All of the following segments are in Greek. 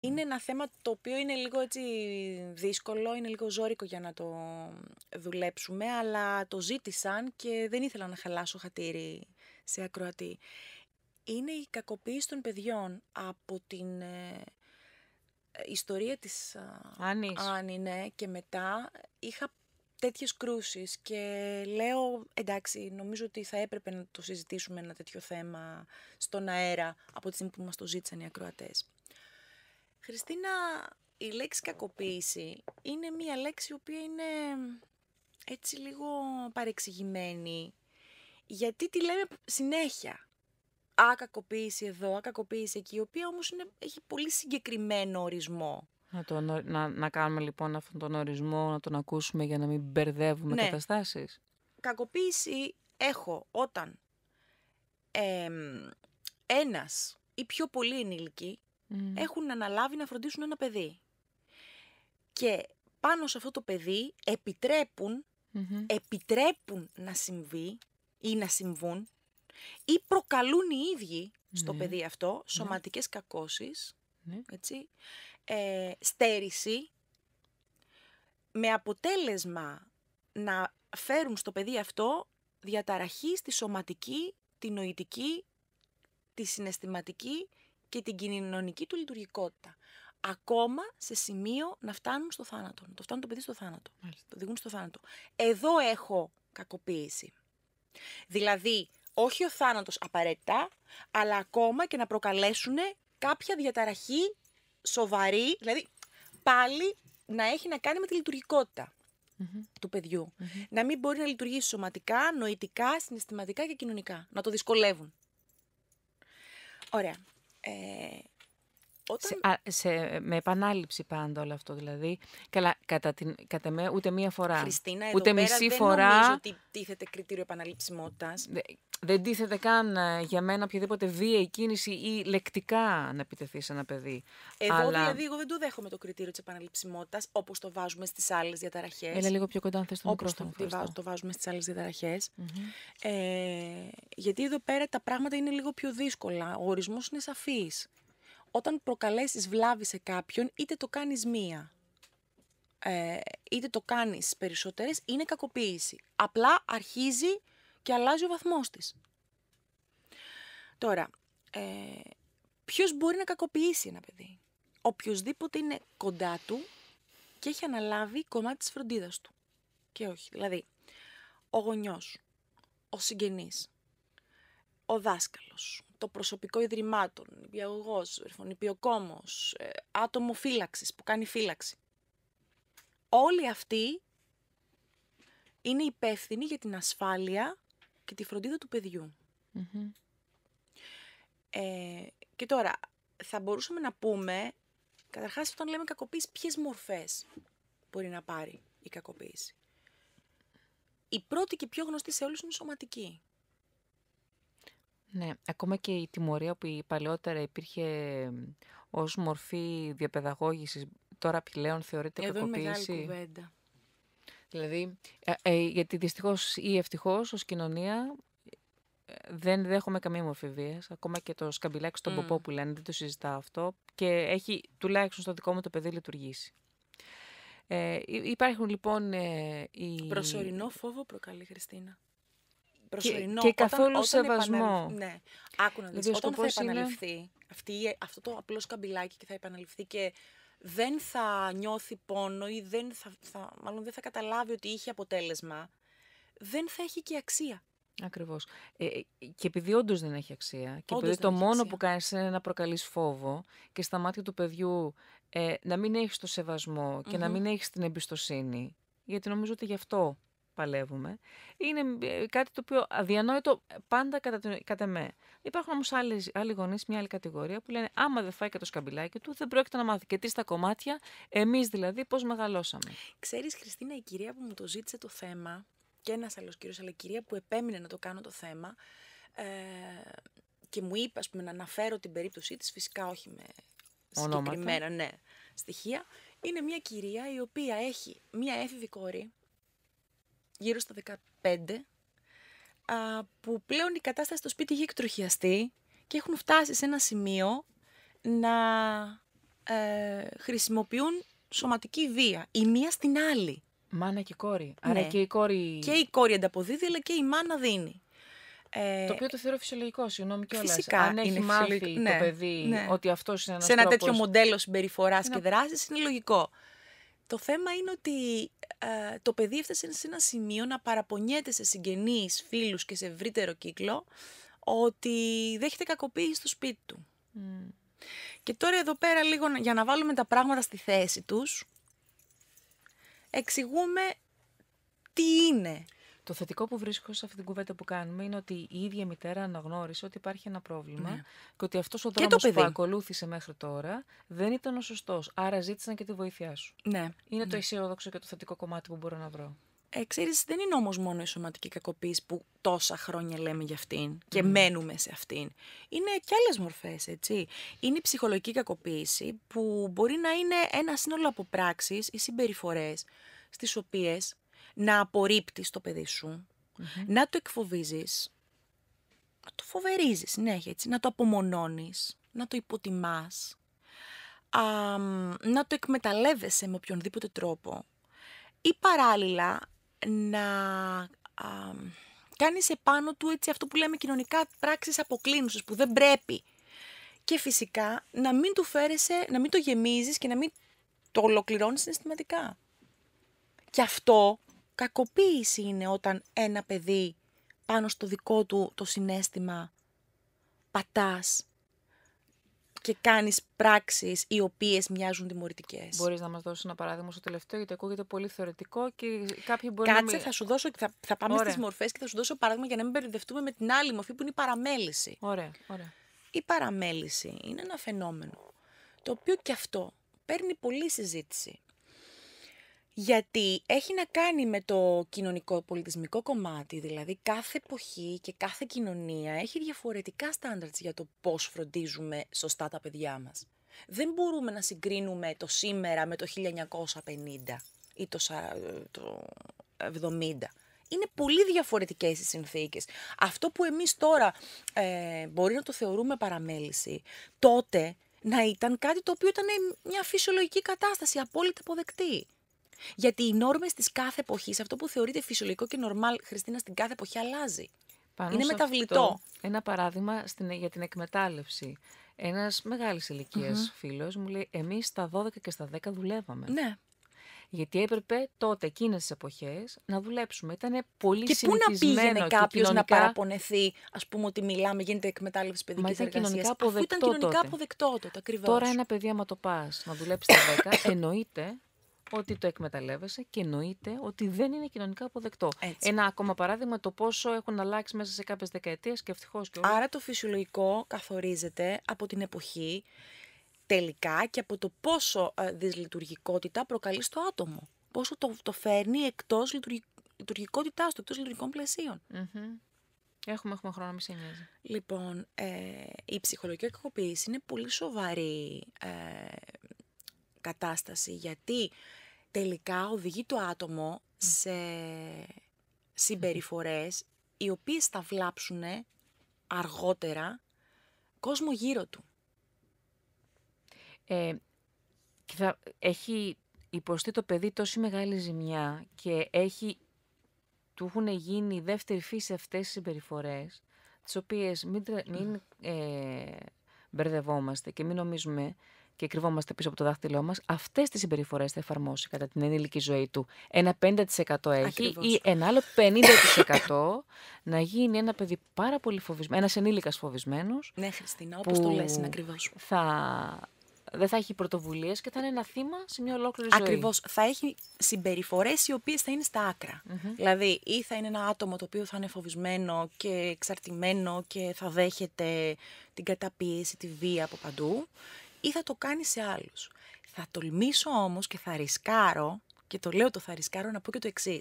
Είναι ένα θέμα το οποίο είναι λίγο έτσι δύσκολο, είναι λίγο ζόρικο για να το δουλέψουμε, αλλά το ζήτησαν και δεν ήθελα να χαλάσω χατήρι σε ακροατή. Είναι η κακοποίηση των παιδιών από την ε, ιστορία της Άννης. Ναι, και μετά είχα τέτοιες κρούσεις και λέω εντάξει νομίζω ότι θα έπρεπε να το συζητήσουμε ένα τέτοιο θέμα στον αέρα από τη στιγμή που μας το ζήτησαν οι ακροατές. Χριστίνα, η λέξη κακοποίηση είναι μία λέξη η οποία είναι έτσι λίγο παρεξηγημένη. Γιατί τη λέμε συνέχεια. Α, κακοποίηση εδώ, α, κακοποίηση εκεί, η οποία όμως έχει πολύ συγκεκριμένο ορισμό. Να, να, να κάνουμε λοιπόν αυτόν τον ορισμό, να τον ακούσουμε για να μην μπερδεύουμε ναι. καταστάσεις. Κακοποίηση έχω όταν ε, ένας ή πιο πολύ ενήλικοι Mm. έχουν αναλάβει να φροντίσουν ένα παιδί. Και πάνω σε αυτό το παιδί επιτρέπουν mm-hmm. να συμβεί ή να συμβούν ή προκαλούν οι ίδιοι στο ναι. παιδί αυτό ναι. σωματικές ναι. κακώσεις, έτσι, ε, στέρηση, με αποτέλεσμα να φέρουν στο παιδί αυτό διαταραχή στη σωματική, τη νοητική, τη συναισθηματική και την κοινωνική του λειτουργικότητα. Ακόμα σε σημείο να φτάνουν στο θάνατο, να το φτάνουν το παιδί στο θάνατο, Μάλιστα. το οδηγούν στο θάνατο. Εδώ έχω κακοποίηση. Δηλαδή, όχι ο θάνατος απαραίτητα, αλλά ακόμα και να προκαλέσουν κάποια διαταραχή σοβαρή, δηλαδή πάλι να έχει να κάνει με τη λειτουργικοτητα του παιδιου Να μην μπορεί να λειτουργήσει σωματικά, νοητικά, συναισθηματικά και κοινωνικά. Να το δυσκολεύουν. Ωραία. Ε, όταν... σε, α, σε, με επανάληψη πάντα όλο αυτό δηλαδή. Καλά, κατά, την, κατά με ούτε μία φορά. Χριστίνα, εδώ ούτε πέρα μισή δεν φορά. νομίζω ότι τίθεται κριτήριο επαναληψιμότητας δεν τίθεται καν ε, για μένα οποιαδήποτε βία η κίνηση ή λεκτικά να επιτεθεί σε ένα παιδί. Εδώ Αλλά... δηλαδή εγώ δεν το δέχομαι το κριτήριο της επαναληψιμότητας όπως το βάζουμε στις άλλες διαταραχές. Έλα λίγο πιο κοντά, αν θες το όπως μικρόφωνο. το, βάζουμε στις άλλες Ε, γιατί εδώ πέρα τα πράγματα είναι λίγο πιο δύσκολα. Ο ορισμός είναι σαφής. Όταν προκαλέσεις βλάβη σε κάποιον, είτε το κάνεις μία, ε, είτε το κάνεις περισσότερες, είναι κακοποίηση. Απλά αρχίζει και αλλάζει ο βαθμός της. Τώρα, ε, ποιος μπορεί να κακοποιήσει ένα παιδί. Οποιοςδήποτε είναι κοντά του και έχει αναλάβει κομμάτι της φροντίδας του. Και όχι. Δηλαδή, ο γονιός, ο συγγενής, ο δάσκαλος, το προσωπικό ιδρυμάτων, νηπιαγωγός, νηπιοκόμος, ε, άτομο φύλαξης που κάνει φύλαξη. Όλοι αυτοί είναι υπεύθυνοι για την ασφάλεια και τη φροντίδα του παιδιου Ε, και τώρα, θα μπορούσαμε να πούμε, καταρχάς όταν λέμε κακοποίηση, ποιες μορφές μπορεί να πάρει η κακοποίηση. Η πρώτη και πιο γνωστή σε όλους είναι η σωματική. Ναι, ακόμα και η τιμωρία που η παλαιότερα υπήρχε ως μορφή διαπαιδαγώγησης, τώρα πλέον θεωρείται κακοποίηση. Εδώ είναι μεγάλη κουβέντα. Δηλαδή, ε, ε, γιατί δυστυχώς ή ευτυχώς ως κοινωνία ε, δεν δέχομαι καμία μορφή βίας. Ακόμα και το σκαμπιλάκι στον mm. ποπό που λένε, δεν το συζητάω αυτό. Και έχει τουλάχιστον στο δικό μου το παιδί λειτουργήσει. Ε, υπάρχουν λοιπόν ε, οι... Προσωρινό φόβο προκαλεί Χριστίνα. Προσωρινό. Και, και καθόλου σεβασμό. Ναι. Άκου να δεις, δηλαδή, όταν θα επαναληφθεί αυτή, αυτό το απλό σκαμπιλάκι και θα επαναληφθεί και δεν θα νιώθει πόνο ή δεν θα, θα, μάλλον δεν θα καταλάβει ότι είχε αποτέλεσμα, δεν θα έχει και αξία. Ακριβώς. Ε, ε, και επειδή όντως δεν έχει αξία, και επειδή το μόνο που κάνεις είναι να προκαλείς φόβο και στα μάτια του παιδιού ε, να μην έχεις το σεβασμό και να μην έχεις την εμπιστοσύνη, γιατί νομίζω ότι γι' αυτό παλεύουμε, είναι ε, κάτι το οποίο αδιανόητο πάντα κατά, κατά με. Υπάρχουν όμως άλλοι γονείς, μια άλλη κατηγορία που λένε: Άμα δεν φάει και το σκαμπιλάκι του, δεν πρόκειται να μάθει. Και τι στα κομμάτια, εμείς δηλαδή, πώς μεγαλώσαμε. Ξέρεις, Χριστίνα, η κυρία που μου το ζήτησε το θέμα, και ένας άλλος κύριος, αλλά η κυρία που επέμεινε να το κάνω το θέμα. Ε, και μου είπε, πούμε, να αναφέρω την περίπτωσή της, φυσικά όχι με συγκεκριμένα ναι, στοιχεία, είναι μια κυρία η οποία έχει μια έφηβη κόρη, γύρω στα 15, που πλέον η κατάσταση στο σπίτι είχε εκτροχιαστεί και έχουν φτάσει σε ένα σημείο να ε, χρησιμοποιούν σωματική βία, η μία στην άλλη. Μάνα και κόρη. Ναι. Άρα και η κόρη. Και η κόρη ανταποδίδει, αλλά και η μάνα δίνει. Ε... Το οποίο το θεωρώ φυσιολογικό, συγγνώμη κιόλας. Φυσικά. Αν έχει μάθει το ναι. παιδί ναι. ότι αυτός είναι ένας. Σε ένα τέτοιο μοντέλο συμπεριφοράς και δράσης, είναι λογικό. Το θέμα είναι ότι ε, το παιδί έφτασε σε ένα σημείο να παραπονιέται σε συγγενείς, φίλους και σε ευρύτερο κύκλο ότι δέχεται κακοποίηση στο σπίτι του. Και τώρα εδώ πέρα λίγο για να βάλουμε τα πράγματα στη θέση τους, εξηγούμε τι είναι το θετικό που βρίσκω σε αυτή την κουβέντα που κάνουμε είναι ότι η ίδια μητέρα αναγνώρισε ότι υπάρχει ένα πρόβλημα ναι. και ότι αυτός ο δρόμος που ακολούθησε μέχρι τώρα δεν ήταν ο σωστός. Άρα ζήτησαν και τη βοήθειά σου. Ναι. Είναι το ναι. αισιόδοξο και το θετικό κομμάτι που μπορώ να βρω. Ε, ξέρεις, δεν είναι όμως μόνο η σωματική κακοποίηση που τόσα χρόνια λέμε για αυτήν και ναι. μένουμε σε αυτήν. Είναι και άλλες μορφές, έτσι. Είναι η ψυχολογική κακοποίηση που μπορεί να είναι ένα σύνολο από πράξεις ή συμπεριφορές στις οποίες να απορρίπτεις το παιδί σου, να το εκφοβίζεις, να το φοβερίζεις συνέχεια, έτσι, να το απομονώνεις, να το υποτιμάς, να το εκμεταλλεύεσαι με οποιονδήποτε τρόπο ή παράλληλα να κάνει κάνεις επάνω του έτσι αυτό που λέμε κοινωνικά πράξεις αποκλίνουσες που δεν πρέπει και φυσικά να μην του φέρεσαι, να μην το γεμίζεις και να μην το ολοκληρώνεις συναισθηματικά. Και αυτό κακοποίηση είναι όταν ένα παιδί πάνω στο δικό του το συνέστημα πατάς και κάνεις πράξεις οι οποίες μοιάζουν τιμωρητικές. Μπορείς να μας δώσεις ένα παράδειγμα στο τελευταίο γιατί ακούγεται πολύ θεωρητικό και κάποιοι μπορεί Κάτσε, να μην... θα σου δώσω, θα, θα πάμε ωραία. στις μορφές και θα σου δώσω παράδειγμα για να μην μπερδευτούμε με την άλλη μορφή που είναι η παραμέληση. Ωραία, ωραία. Η παραμέληση είναι ένα φαινόμενο το οποίο και αυτό παίρνει πολλή συζήτηση γιατί έχει να κάνει με το κοινωνικό πολιτισμικό κομμάτι, δηλαδή κάθε εποχή και κάθε κοινωνία έχει διαφορετικά στάνταρτς για το πώς φροντίζουμε σωστά τα παιδιά μας. Δεν μπορούμε να συγκρίνουμε το σήμερα με το 1950 ή το 70. Είναι πολύ διαφορετικές οι συνθήκες. Αυτό που εμείς τώρα ε, μπορεί να το θεωρούμε παραμέληση, τότε να ήταν κάτι το οποίο ήταν μια φυσιολογική κατάσταση, απόλυτα αποδεκτή. Γιατί οι νόρμες της κάθε εποχής, αυτό που θεωρείται φυσιολογικό και νορμάλ, Χριστίνα, στην κάθε εποχή αλλάζει. είναι μεταβλητό. ένα παράδειγμα στην, για την εκμετάλλευση. Ένας μεγάλης ηλικίας φίλος μου λέει: Εμείς στα 12 και στα 10 δουλεύαμε. Ναι. Γιατί έπρεπε τότε, εκείνες τις εποχές, να δουλέψουμε. Ήταν πολύ και πού να πήγαινε κάποιος να παραπονεθεί, ας πούμε, ότι μιλάμε, γίνεται εκμετάλλευση παιδικής Μα ήταν κοινωνικά αποδεκτό. ήταν κοινωνικά αποδεκτό τότε, ακριβώς. Τώρα ένα παιδί, άμα το πας να δουλέψεις στα 10, εννοείται ότι το εκμεταλλεύεσαι και εννοείται ότι δεν είναι κοινωνικά αποδεκτό. Ένα ακόμα παράδειγμα το πόσο έχουν αλλάξει μέσα σε κάποιες δεκαετίες και ευτυχώς και Άρα το φυσιολογικό καθορίζεται από την εποχή τελικά και από το πόσο ε, δυσλειτουργικότητα προκαλεί στο άτομο. Πόσο το, το φέρνει εκτός λειτουργικότητάς του, εκτός λειτουργικών Έχουμε, χρόνο, μη σε Λοιπόν, ε, η ψυχολογική κακοποίηση είναι πολύ σοβαρή ε, κατάσταση γιατί τελικά οδηγεί το άτομο σε συμπεριφορές οι οποίες θα βλάψουν αργότερα κόσμο γύρω του. Ε, έχει υποστεί το παιδί τόση μεγάλη ζημιά και έχει, του έχουν γίνει δεύτερη φύση αυτές οι συμπεριφορές, τις οποίες μην, μην ε, μπερδευόμαστε και μην νομίζουμε και κρυβόμαστε πίσω από το δάχτυλό μας, αυτές τις συμπεριφορές θα εφαρμόσει κατά την ενήλικη ζωή του. Ένα 50% έχει Ακριβώς. ή ένα άλλο 50% να γίνει ένα παιδί πάρα πολύ φοβισμένος, ένας ενήλικας φοβισμένος. Ναι, Χριστίνα, όπως το λες, είναι ακριβώς. Θα δεν θα έχει πρωτοβουλίες και θα είναι ένα θύμα σε μια ολόκληρη ζωή. Ακριβώς. Θα έχει συμπεριφορές οι οποίες θα είναι στα ακρα mm-hmm. Δηλαδή, ή θα είναι ένα άτομο το οποίο θα είναι φοβισμένο και εξαρτημένο και θα δέχεται την καταπίεση, τη βία από παντού, ή θα το κάνει σε άλλους. Θα τολμήσω όμως και θα ρισκάρω, και το λέω το θα ρισκάρω να πω και το εξής.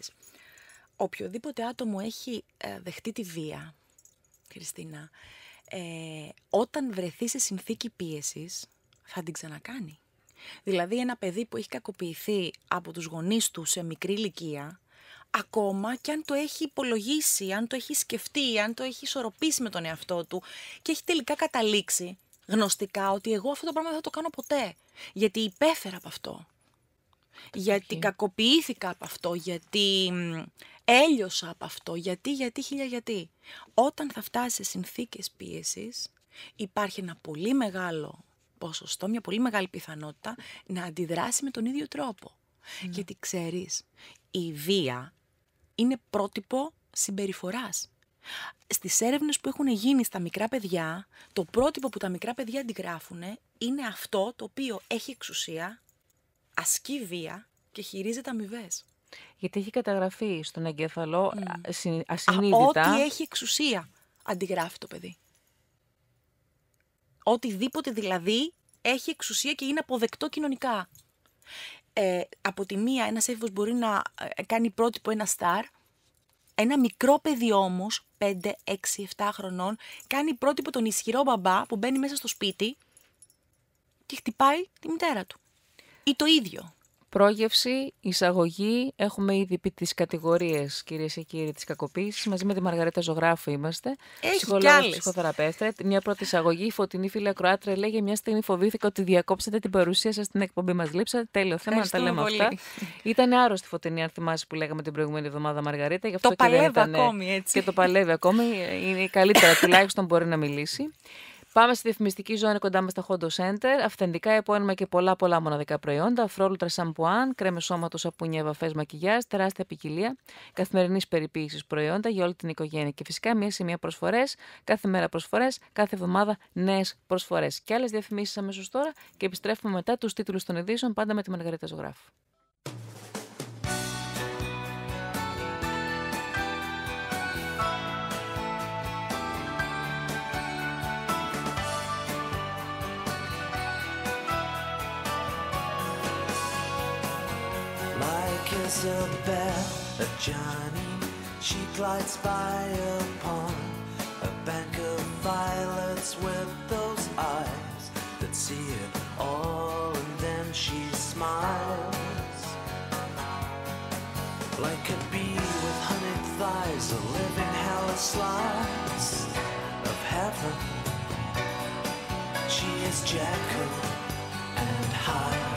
Οποιοδήποτε άτομο έχει ε, δεχτεί τη βία, Χριστίνα, ε, όταν βρεθεί σε συνθήκη πίεσης, θα την ξανακάνει. Δηλαδή ένα παιδί που έχει κακοποιηθεί από τους γονείς του σε μικρή ηλικία, ακόμα και αν το έχει υπολογίσει, αν το έχει σκεφτεί, αν το έχει ισορροπήσει με τον εαυτό του και έχει τελικά καταλήξει γνωστικά ότι εγώ αυτό το πράγμα δεν θα το κάνω ποτέ. Γιατί υπέφερα από αυτό. Γιατί κακοποιήθηκα από αυτό, γιατί έλειωσα από αυτό, γιατί, γιατί, χίλια γιατί. Όταν θα φτάσει σε συνθήκες πίεσης, υπάρχει ένα πολύ μεγάλο ποσοστό, μια πολύ μεγάλη πιθανότητα να αντιδράσει με τον ίδιο τρόπο. Ναι. Γιατί ξέρεις, η βία είναι πρότυπο συμπεριφοράς. Στις έρευνες που έχουν γίνει στα μικρά παιδιά, το πρότυπο που τα μικρά παιδιά αντιγράφουν είναι αυτό το οποίο έχει εξουσία, ασκεί βία και χειρίζεται αμοιβές. Γιατί έχει καταγραφεί στον εγκέφαλο mm. ασυνείδητα. ό,τι έχει εξουσία αντιγράφει το παιδί. Οτιδήποτε δηλαδή έχει εξουσία και είναι αποδεκτό κοινωνικά. Ε, από τη μία ένας έφηβος μπορεί να ε, κάνει πρότυπο ένα στάρ, ένα μικρό παιδί όμως, 5, 6, 7 χρονών, κάνει πρότυπο τον ισχυρό μπαμπά που μπαίνει μέσα στο σπίτι και χτυπάει τη μητέρα του. Ή το ίδιο πρόγευση, εισαγωγή. Έχουμε ήδη πει τις κατηγορίες, κυρίες και κύριοι, της κακοποίησης. Μαζί με τη Μαργαρέτα Ζωγράφου είμαστε. ψυχολόγος, ψυχοθεραπεύτρια. Μια πρώτη εισαγωγή. Η φωτεινή φίλη Ακροάτρια λέγε: Μια στιγμή φοβήθηκα ότι διακόψατε την παρουσία σας στην εκπομπή μας. Λείψατε. Τέλειο θέμα να τα λέμε αυτά. Ήταν άρρωστη φωτεινή, αν θυμάσαι που λέγαμε την προηγούμενη εβδομάδα, Μαργαρίτα. Γι αυτό το ακόμη, έτσι. Και το παλεύει ακόμη. Είναι καλύτερα τουλάχιστον μπορεί να μιλήσει. Πάμε στη διαφημιστική ζώνη κοντά μας στα Hondo Center. Αυθεντικά επώνυμα και πολλά πολλά μοναδικά προϊόντα. Φρόλουτρα σαμπουάν, κρέμες σώματος, σαπούνια, βαφέ μακιγιά, τεράστια ποικιλία καθημερινής περιποίησης προϊόντα για όλη την οικογένεια. Και φυσικά μία σε μία προσφορές, κάθε μέρα προσφορές, κάθε εβδομάδα νέες προσφορές. Και άλλες διαφημίσεις αμέσως τώρα και επιστρέφουμε μετά τους τίτλους των ειδήσεων πάντα με τη Μαργαρίτα Ζωγράφου. Isabel, a bell, a journey. She glides by upon a bank of violets with those eyes that see it all, and then she smiles like a bee with honeyed thighs, a living hell, a slice of heaven. She is Jekyll and Hyde.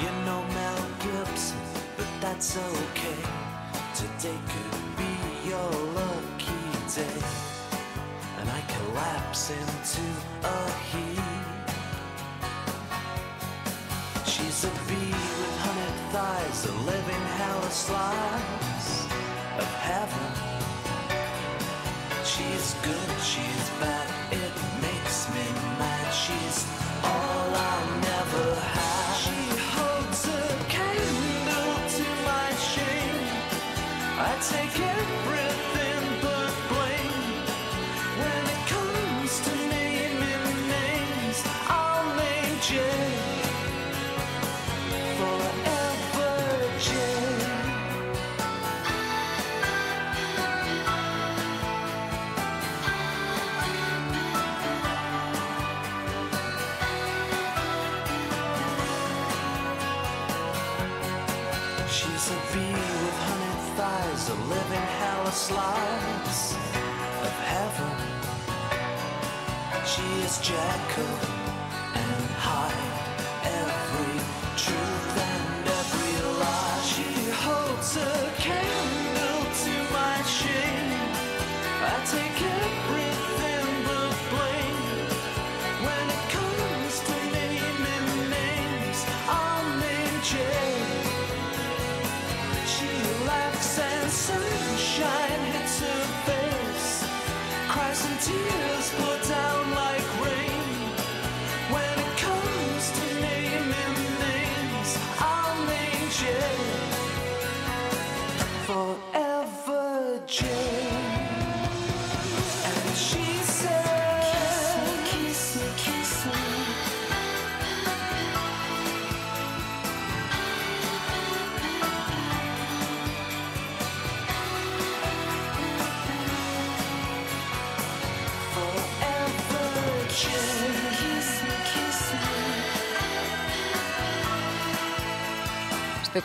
You know Mel Gibson, but that's okay. Today could be your lucky day. And I collapse into a heap. She's a bee with honey thighs, a living hell of slides of heaven. She's good, she's bad. can slice of heaven. She is Jekyll and Hyde.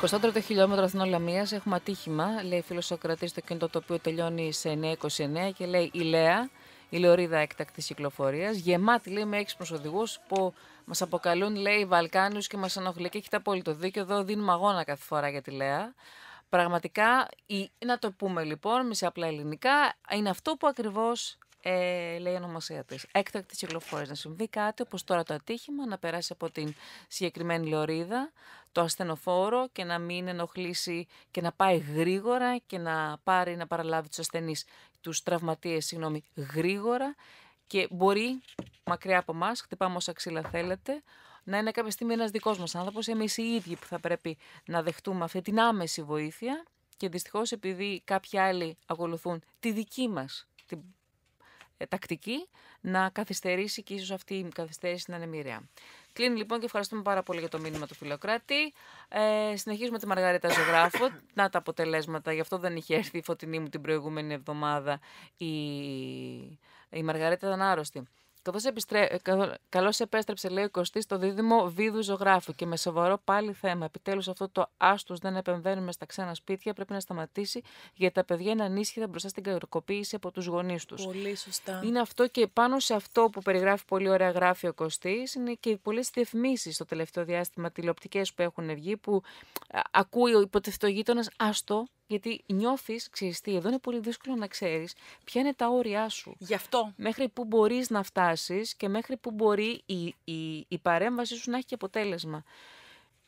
Στο 23ο χιλιόμετρο Αθηνών Λαμία έχουμε ατύχημα. Λέει φίλος Σοκρατής το κινητό το οποίο τελειώνει σε 9.29 και λέει η Λέα, η Λεωρίδα έκτακτης κυκλοφορίας, γεμάτη λέει με έξυπνους οδηγούς που μας αποκαλούν λέει Βαλκάνιου και μας ενοχλεί. Και έχετε απόλυτο δίκιο. Εδώ δίνουμε αγώνα κάθε φορά για τη Λέα. Πραγματικά, η, να το πούμε λοιπόν, με απλά ελληνικά, είναι αυτό που ακριβώς ε, λέει η ονομασία της. Έκτακτης κυκλοφορίας. Να συμβεί κάτι όπως τώρα το ατύχημα, να περάσει από την συγκεκριμένη λωρίδα το ασθενοφόρο και να μην ενοχλήσει και να πάει γρήγορα και να πάρει να παραλάβει τους ασθενείς, τους τραυματίες, συγγνώμη, γρήγορα και μπορεί μακριά από εμάς, χτυπάμε όσα ξύλα θέλετε, να είναι κάποια στιγμή ένας δικός μας άνθρωπος, εμείς οι ίδιοι που θα πρέπει να δεχτούμε αυτή την άμεση βοήθεια και δυστυχώς επειδή κάποιοι άλλοι ακολουθούν τη δική μας την ε, τακτική να καθυστερήσει και ίσως αυτή η καθυστέρηση να είναι μοιραία. Κλείνει λοιπόν και ευχαριστούμε πάρα πολύ για το μήνυμα του Φιλοκράτη. Ε, συνεχίζουμε τη Μαργαρίτα Ζωγράφο. Να τα αποτελέσματα. Γι' αυτό δεν είχε έρθει η φωτεινή μου την προηγούμενη εβδομάδα η, η Μαργαρίτα ήταν άρρωστη. Καθώς επιστρέ... Ε, επέστρεψε, λέει ο Κωστής, το δίδυμο βίδου ζωγράφου και με σοβαρό πάλι θέμα. Επιτέλους, αυτό το άστος δεν επεμβαίνουμε στα ξένα σπίτια πρέπει να σταματήσει για τα παιδιά είναι ανίσχυτα μπροστά στην κακοποίηση από τους γονείς τους. Πολύ σωστά. Είναι αυτό και πάνω σε αυτό που περιγράφει πολύ ωραία γράφει ο Κωστής, είναι και πολλές διαφημίσεις στο τελευταίο διάστημα τηλεοπτικές που έχουν βγει που ακούει ο γείτονα άστο γιατί νιώθεις, ξέρεις εδώ είναι πολύ δύσκολο να ξέρεις ποια είναι τα όρια σου. Γι' αυτό. Μέχρι που μπορείς να φτάσεις και μέχρι που μπορεί η, η, η παρέμβασή σου να έχει και αποτέλεσμα.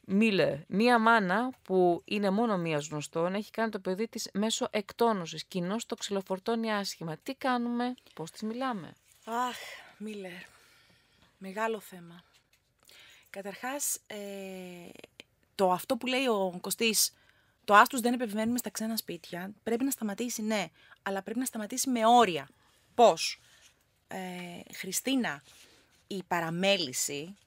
Μίλε, μία μάνα που είναι μόνο μίας γνωστό, έχει κάνει το παιδί της μέσω εκτόνωσης. Κοινώ το ξυλοφορτώνει άσχημα. Τι κάνουμε, πώς της μιλάμε. Αχ, Μίλε, Μεγάλο θέμα. Καταρχάς, ε, το αυτό που λέει ο Κωστής το άστου δεν επιβαίνουμε στα ξένα σπίτια πρέπει να σταματήσει, ναι, αλλά πρέπει να σταματήσει με όρια. Πώς, ε, Χριστίνα, η παραμέληση.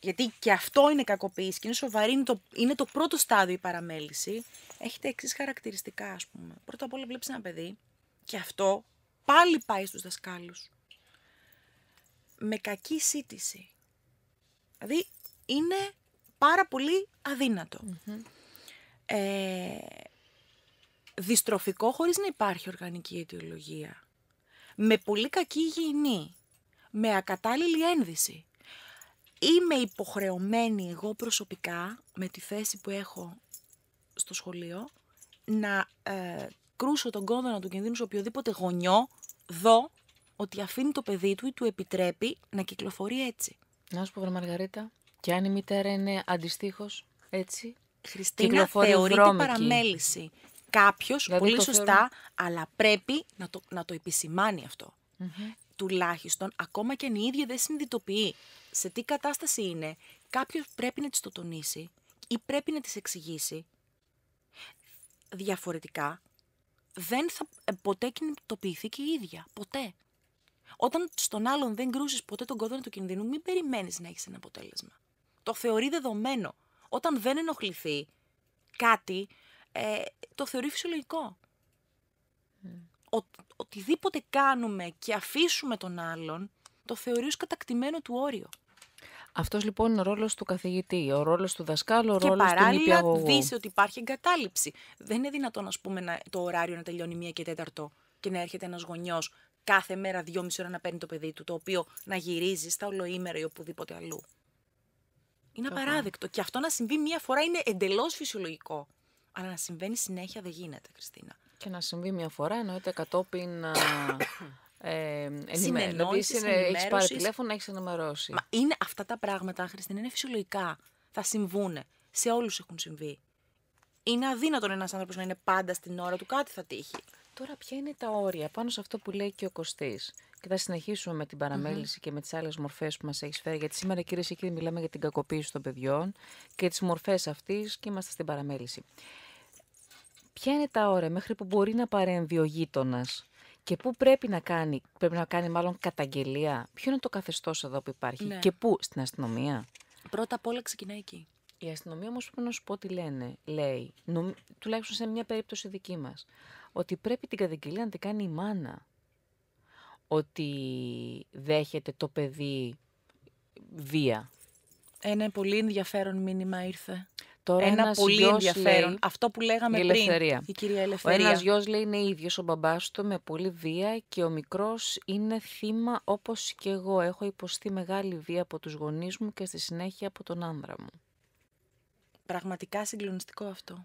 Γιατί και αυτό είναι κακοποίηση και είναι σοβαρή, είναι το, είναι το πρώτο στάδιο η παραμέληση. Έχει τα εξής χαρακτηριστικά, ας πούμε. Πρώτα απ' όλα, βλέπεις ένα παιδί και αυτό πάλι πάει στους δασκάλους. Με κακή σύντηση. Δηλαδή είναι πάρα πολύ ε, διστροφικό χωρίς να υπάρχει οργανική αιτιολογία. Με πολύ κακή υγιεινή, με ακατάλληλη ένδυση. Είμαι υποχρεωμένη εγώ προσωπικά, με τη θέση που έχω στο σχολείο, να ε, κρούσω τον κόδωνα του κινδύνου σε οποιοδήποτε γονιό δω ότι αφήνει το παιδί του ή του επιτρέπει να κυκλοφορεί έτσι. Να σου πω, Μαργαρίτα, και αν η μητέρα είναι αντιστοίχως έτσι, Χριστίνα, θεωρείται βρώμικη. παραμέληση. Κάποιος, δηλαδή πολύ σωστά, αλλά πρέπει να το, να το επισημάνει Τουλάχιστον, ακόμα και αν η ίδια δεν συνειδητοποιεί σε τι κατάσταση είναι, κάποιος πρέπει να της το τονίσει ή πρέπει να της εξηγήσει. Διαφορετικά, δεν θα ε, ποτέ κινητοποιηθεί και η ίδια. Ποτέ. Όταν στον άλλον δεν κρούσεις ποτέ τον κόδωνα του κινδύνου, μην περιμένεις να έχεις ένα αποτέλεσμα. Το θεωρεί δεδομένο όταν δεν ενοχληθεί κάτι, ε, το θεωρεί φυσιολογικό. Mm. Ο, οτιδήποτε κάνουμε και αφήσουμε τον άλλον, το θεωρεί ως κατακτημένο του όριο. Αυτός λοιπόν είναι ο ρόλος του καθηγητή, ο ρόλος του δασκάλου, ο ρόλος του νηπιαγωγού. Και παράλληλα ότι υπάρχει εγκατάληψη. Δεν είναι δυνατόν ας πούμε το ωράριο να τελειώνει μία και τέταρτο και να έρχεται ένας γονιός κάθε μέρα δυόμιση ώρα να παίρνει το παιδί του, το οποίο να γυρίζει στα ολοήμερα ή οπουδήποτε αλλού. Είναι απαράδεκτο. Και αυτό να συμβεί μία φορά είναι εντελώς φυσιολογικό. Αλλά να συμβαίνει συνέχεια δεν γίνεται, Κριστίνα. Και να συμβεί μία φορά εννοείται κατόπιν. Ε, ενημέρωσης. Ε, έχεις πάρει τηλέφωνο, έχεις ενημερώσει. Μα είναι αυτά τα πράγματα, Χριστίνα, είναι φυσιολογικά. Θα συμβούν. Σε όλους έχουν συμβεί. Είναι αδύνατον ένας άνθρωπος να είναι πάντα στην ώρα του, κάτι θα τύχει. Τώρα ποια είναι τα όρια πάνω σε αυτό που λέει και ο Κωστής και θα συνεχίσουμε με την παραμεληση και με τις άλλες μορφές που μας έχεις φέρει γιατί σήμερα κύριε και κύριοι μιλάμε για την κακοποίηση των παιδιών και τις μορφές αυτής και είμαστε στην παραμέληση. Ποια είναι τα όρια μέχρι που μπορεί να παρέμβει ο γείτονας και πού πρέπει να κάνει, πρέπει να κάνει μάλλον καταγγελία, ποιο είναι το καθεστώς εδώ που πρεπει να κανει πρεπει να κανει μαλλον καταγγελια ποιο ειναι το καθεστώ εδω που υπαρχει και πού, στην αστυνομία. Πρώτα απ' όλα ξεκινάει εκεί. Η αστυνομία όμως πρέπει να σου πω τι λένε. Λέει, νομ, τουλάχιστον σε μια περίπτωση δική μας, ότι πρέπει την καταγγελία να την κάνει η μάνα. Ότι δέχεται το παιδί βία. Ένα πολύ ενδιαφέρον μήνυμα ήρθε. Τώρα ένα πολύ ενδιαφέρον. αυτό που λέγαμε ελευθερία. πριν. Η κυρία Ελευθερία. Ο ένας γιος λέει είναι ίδιος ο μπαμπάς του με πολύ βία και ο μικρός είναι θύμα όπως και εγώ. Έχω υποστεί μεγάλη βία από τους γονείς μου και στη συνέχεια από τον άνδρα μου. Πραγματικά συγκλονιστικό αυτό.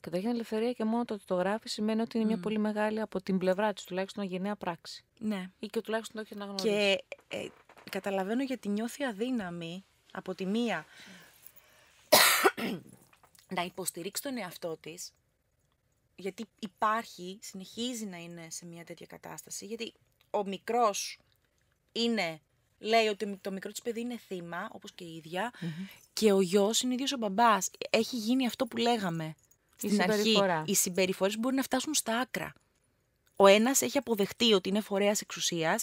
Καταρχήν, ελευθερία και μόνο το ότι το γράφεις σημαίνει ότι είναι μια πολύ μεγάλη από την πλευρά της τουλάχιστον γενναία πράξη. Ναι. Ή και τουλάχιστον το έχει αναγνωρίσει. Και ε, καταλαβαίνω γιατί νιώθει αδύναμη από τη μία να υποστηρίξει τον εαυτό της. Γιατί υπάρχει, συνεχίζει να είναι σε μια τέτοια κατάσταση. Γιατί ο μικρός είναι λέει ότι το μικρό της παιδί είναι θύμα, όπως και η ιδια και ο γιος είναι ίδιος ο μπαμπάς, Έχει γίνει αυτό που λέγαμε στην η αρχή. Οι συμπεριφορές μπορεί να φτάσουν στα άκρα. Ο ένας έχει αποδεχτεί ότι είναι φορέας εξουσίας.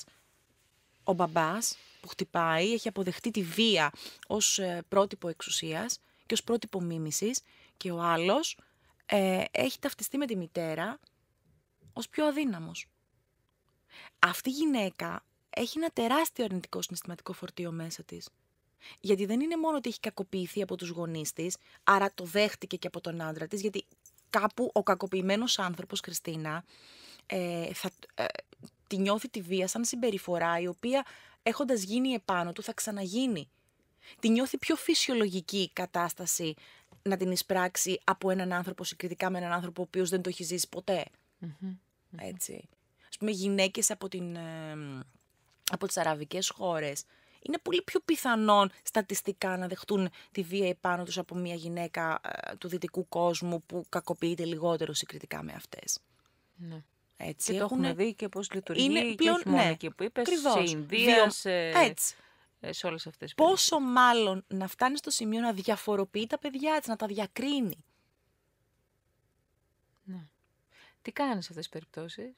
Ο μπαμπάς που χτυπάει έχει αποδεχτεί τη βία ως ε, πρότυπο εξουσίας και ως πρότυπο μίμησης. Και ο άλλος ε, έχει ταυτιστεί με τη μητέρα ως πιο αδύναμος. Αυτή η γυναίκα έχει ένα τεράστιο αρνητικό συναισθηματικό φορτίο μέσα της. Γιατί δεν είναι μόνο ότι έχει κακοποιηθεί από τους γονείς της, άρα το δέχτηκε και από τον άντρα της, γιατί κάπου ο κακοποιημένος άνθρωπος, Χριστίνα, ε, θα, ε, τη νιώθει τη βία σαν συμπεριφορά η οποία έχοντας γίνει επάνω του θα ξαναγίνει. Τη νιώθει πιο φυσιολογική κατάσταση να την εισπράξει από έναν άνθρωπο συγκριτικά με έναν άνθρωπο ο οποίος δεν το έχει ζήσει Έτσι. Ας πούμε γυναίκες από, την, ε, από τις αραβικές χώρες είναι πολύ πιο πιθανόν στατιστικά να δεχτούν τη βία επάνω τους από μια γυναίκα ε, του δυτικού κόσμου που κακοποιείται λιγότερο συγκριτικά με αυτές. Ναι. Έτσι, και έχουν... το έχουμε δει και πώς λειτουργεί είναι και πλέον, όχι μόνο ναι, εκεί που είπες, κριβώς, σε Ινδία, σε... Έτσι. Ε, σε όλες αυτές Πόσο μάλλον να φτάνει στο σημείο να διαφοροποιεί τα παιδιά της, να τα διακρίνει. Ναι. Τι κάνεις σε αυτές τις περιπτώσεις?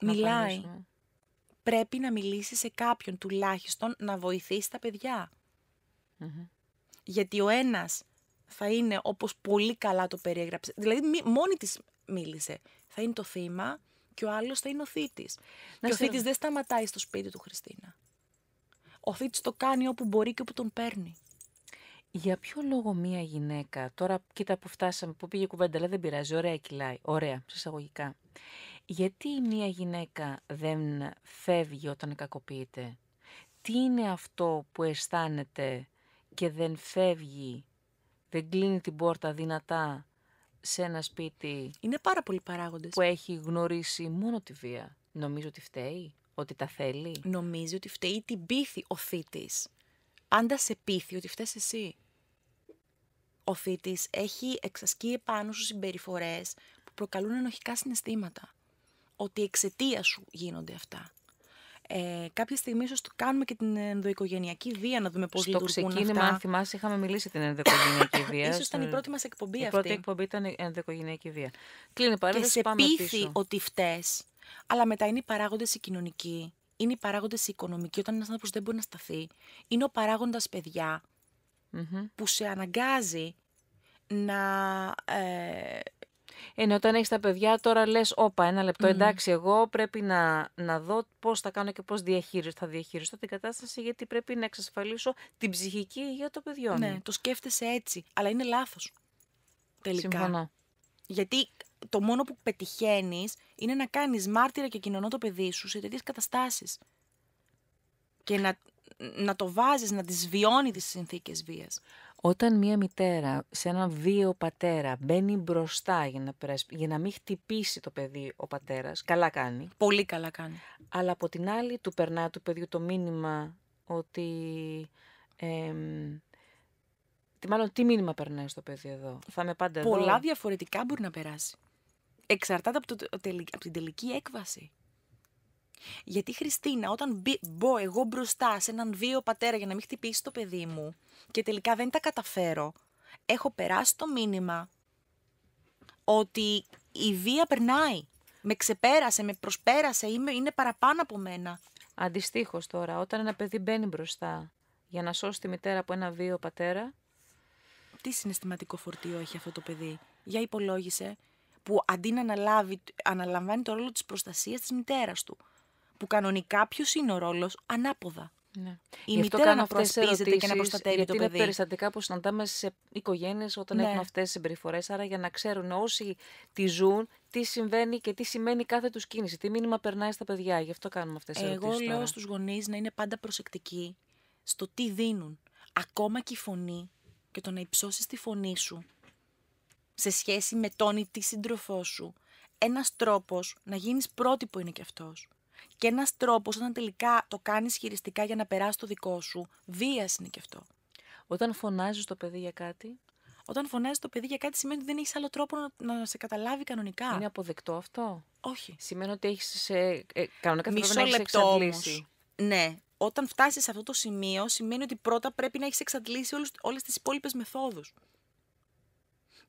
Μιλάει πρέπει να μιλήσει σε κάποιον τουλάχιστον να βοηθήσει τα παιδια Γιατί ο ένας θα είναι όπως πολύ καλά το περιέγραψε, δηλαδή μόνη της μίλησε, θα είναι το θύμα και ο άλλος θα είναι ο θήτης. και ο θήτης δεν σταματάει στο σπίτι του Χριστίνα. Ο θήτης το κάνει όπου μπορεί και όπου τον παίρνει. Για ποιο λόγο μία γυναίκα, τώρα κοίτα που φτάσαμε, που πήγε κουβέντα, αλλά δεν πειράζει, ωραία κοιλάει, ωραία, γιατί η μια γυναίκα δεν φεύγει όταν κακοποιείται. Τι είναι αυτό που αισθάνεται και δεν φεύγει, δεν κλείνει την πόρτα δυνατά σε ένα σπίτι. Είναι πάρα πολλοί παράγοντες. Που έχει γνωρίσει μόνο τη βία. Νομίζω ότι φταίει, ότι τα θέλει. Νομίζει ότι φταίει την πίθη ο θήτης. Πάντα σε πίθη ότι φταίς εσύ. Ο θήτης έχει εξασκεί επάνω σου συμπεριφορές που προκαλούν ενοχικά συναισθήματα ότι εξαιτίας σου γίνονται αυτά. Ε, κάποια στιγμή ίσως το κάνουμε και την ενδοοικογενειακή βία να δούμε πώς λειτουργούν αυτά. Στο ξεκίνημα, αν θυμάσαι, είχαμε μιλήσει την ενδοοικογενειακή βία. ίσως ήταν η πρώτη μας εκπομπή αυτή. Η πρώτη εκπομπή ήταν η ενδοοικογενειακή βία. Κλείνει παρένθεση, Και σε πείθει ότι φταίς, αλλά μετά είναι οι παράγοντες οι κοινωνικοί, είναι οι παράγοντες οι οικονομικοί, όταν ένας άνθρωπος δεν μπορεί να σταθεί, είναι ο παράγοντας παιδια παιδιά που σε αναγκάζει να, ε, ενώ όταν έχεις τα παιδιά, τώρα λες: Όπα, ένα λεπτό, εντάξει, εγώ πρέπει να, να δω πώς θα κάνω και πώς θα διαχειριστώ την κατάσταση, γιατί πρέπει να εξασφαλίσω την ψυχική υγεία των παιδιών. Ναι, το σκέφτεσαι έτσι, αλλά είναι λάθος. Τελικά. Συμφωνώ. Γιατί το μόνο που πετυχαίνεις είναι να κάνεις μάρτυρα και κοινωνό το παιδί σου σε τέτοιες καταστάσεις. Και να, να το βάζεις, να τις βιώνει τις συνθήκες βίας. Όταν μία μητέρα σε έναν δύο πατέρα μπαίνει μπροστά για να, για να μην χτυπήσει το παιδί ο πατέρας, καλά κάνει. Πολύ καλά κάνει. Αλλά από την άλλη του περνά του παιδιού το μήνυμα ότι... Ε, μάλλον τι μήνυμα περνάει στο παιδί εδώ. Θα είμαι πάντα Πολλά διαφορετικά μπορεί να περάσει. Εξαρτάται από, το, από την τελική έκβαση. Γιατί Χριστίνα, όταν μπω εγώ μπροστά σε έναν βίο πατέρα για να μην χτυπήσει το παιδί μου και τελικά δεν τα καταφέρω, έχω περάσει το μήνυμα ότι η βία περνάει. Με ξεπέρασε, με προσπέρασε, είμαι, είναι παραπάνω από μένα. Αντιστοίχως τώρα, όταν ένα παιδί μπαίνει μπροστά για να σώσει τη μητέρα από ένα βίο πατέρα. Τι συναισθηματικό φορτίο έχει αυτό το παιδί. Για υπολόγισε που αντί να αναλάβει, αναλαμβάνει το ρόλο της προστασίας της μητέρας του που κανονικά ποιος είναι ο ρόλος ανάποδα. Ναι. Η μητέρα να προσπίζεται και να προστατεύει το παιδί. Είναι περιστατικά που συναντάμε σε οικογένειες όταν ναι. έχουν αυτές τις συμπεριφορές. Άρα, για να ξέρουν όσοι τη ζουν, τι συμβαίνει και τι σημαίνει κάθε τους κίνηση, τι μήνυμα περνάει στα παιδιά. Γι' αυτό κάνουμε αυτές τις ερωτήσει. Εγώ λέω στους γονείς να είναι πάντα προσεκτικοί στο τι δίνουν. Ακόμα και η φωνή και το να υψώσεις τη φωνή σου σε σχέση με τον ή τη σύντροφό σου. Ένας τρόπος να γίνεις πρότυπο είναι και αυτός. Και ένας τρόπος όταν τελικά το κάνεις χειριστικά για να περάσει το δικό σου, βίας είναι και αυτό. Όταν φωνάζεις το παιδί για κάτι. Όταν φωνάζεις το παιδί για κάτι σημαίνει ότι δεν έχεις άλλο τρόπο να, σε καταλάβει κανονικά. Είναι αποδεκτό αυτό. Όχι. Σημαίνει ότι έχεις. Ε, κανονικά θα να λεπτό Ναι. Όταν φτάσεις σε αυτό το σημείο, σημαίνει ότι πρώτα πρέπει να έχεις εξαντλήσει όλες τις υπόλοιπες μεθόδους.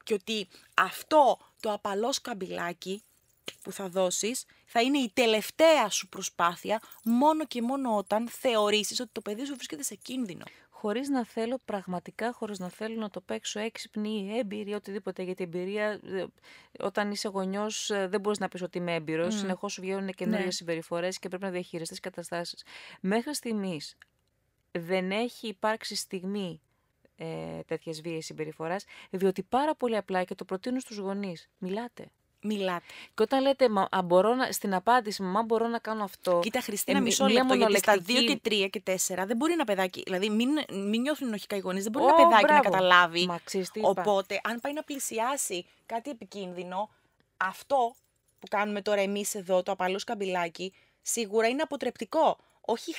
Και ότι αυτό το απαλό σκαμπιλάκι που θα δώσεις θα είναι η τελευταία σου προσπάθεια μόνο και μόνο όταν θεωρήσεις ότι το παιδί σου βρίσκεται σε κίνδυνο. Χωρίς να θέλω πραγματικά, χωρίς να θέλω να το παίξω έξυπνη ή έμπειρη, οτιδήποτε. Γιατί εμπειρία, όταν είσαι γονιός, ε, δεν μπορείς να πεις ότι είμαι έμπειρος. Mm. Συνεχώς σου βγαίνουν καινούργιες ναι. συμπεριφορές και πρέπει να διαχειριστείς καταστάσεις. Μέχρι στιγμής δεν έχει υπάρξει στιγμή ε, τέτοια βία συμπεριφοράς, διότι πάρα πολύ απλά και το προτείνω στους γονείς. Μιλάτε μιλάτε. Και όταν λέτε, μα, α, μπορώ να, στην απάντηση, μα μπορώ να κάνω αυτό. Κοίτα, Χριστίνα, ε, μισό λεπτό. Γιατί στα 2 και τρία και τέσσερα δεν μπορεί να παιδάκι. Δηλαδή, μην, μην νιώθουν ενοχικά οι γονείς, δεν μπορεί oh, να παιδάκι μπράβο. να καταλάβει. Μα, ξέρεις, Οπότε, αν πάει να πλησιάσει κάτι επικίνδυνο, αυτό που κάνουμε τώρα εμείς εδώ, το απαλό σκαμπηλάκι σίγουρα είναι αποτρεπτικό. Όχι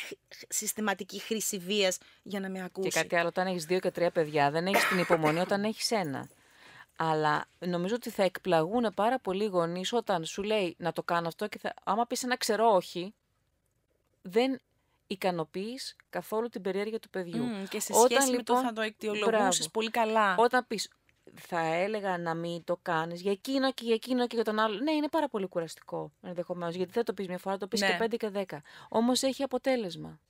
συστηματική χρήση βίας για να με ακούσει. Και κάτι άλλο, όταν έχεις δύο και τρία παιδιά, δεν έχεις την υπομονή όταν έχεις ένα. Αλλά νομίζω ότι θα εκπλαγούν πάρα πολύ οι γονείς όταν σου λέει να το κάνω αυτό και θα, άμα πεις ένα ξέρω όχι, δεν ικανοποιείς καθόλου την περιέργεια του παιδιού. Mm, και σε σχέση με το λοιπόν- θα το εκτιολογούσες πολύ καλά. Όταν πεις θα έλεγα να μην το κάνεις για εκείνο και για εκείνο και για τον άλλο. Ναι, είναι πάρα πολύ κουραστικό ενδεχομένως. Γιατί θα το πεις μια φορά, το πεις ναι. και πέντε και δέκα. Όμως έχει αποτέλεσμα.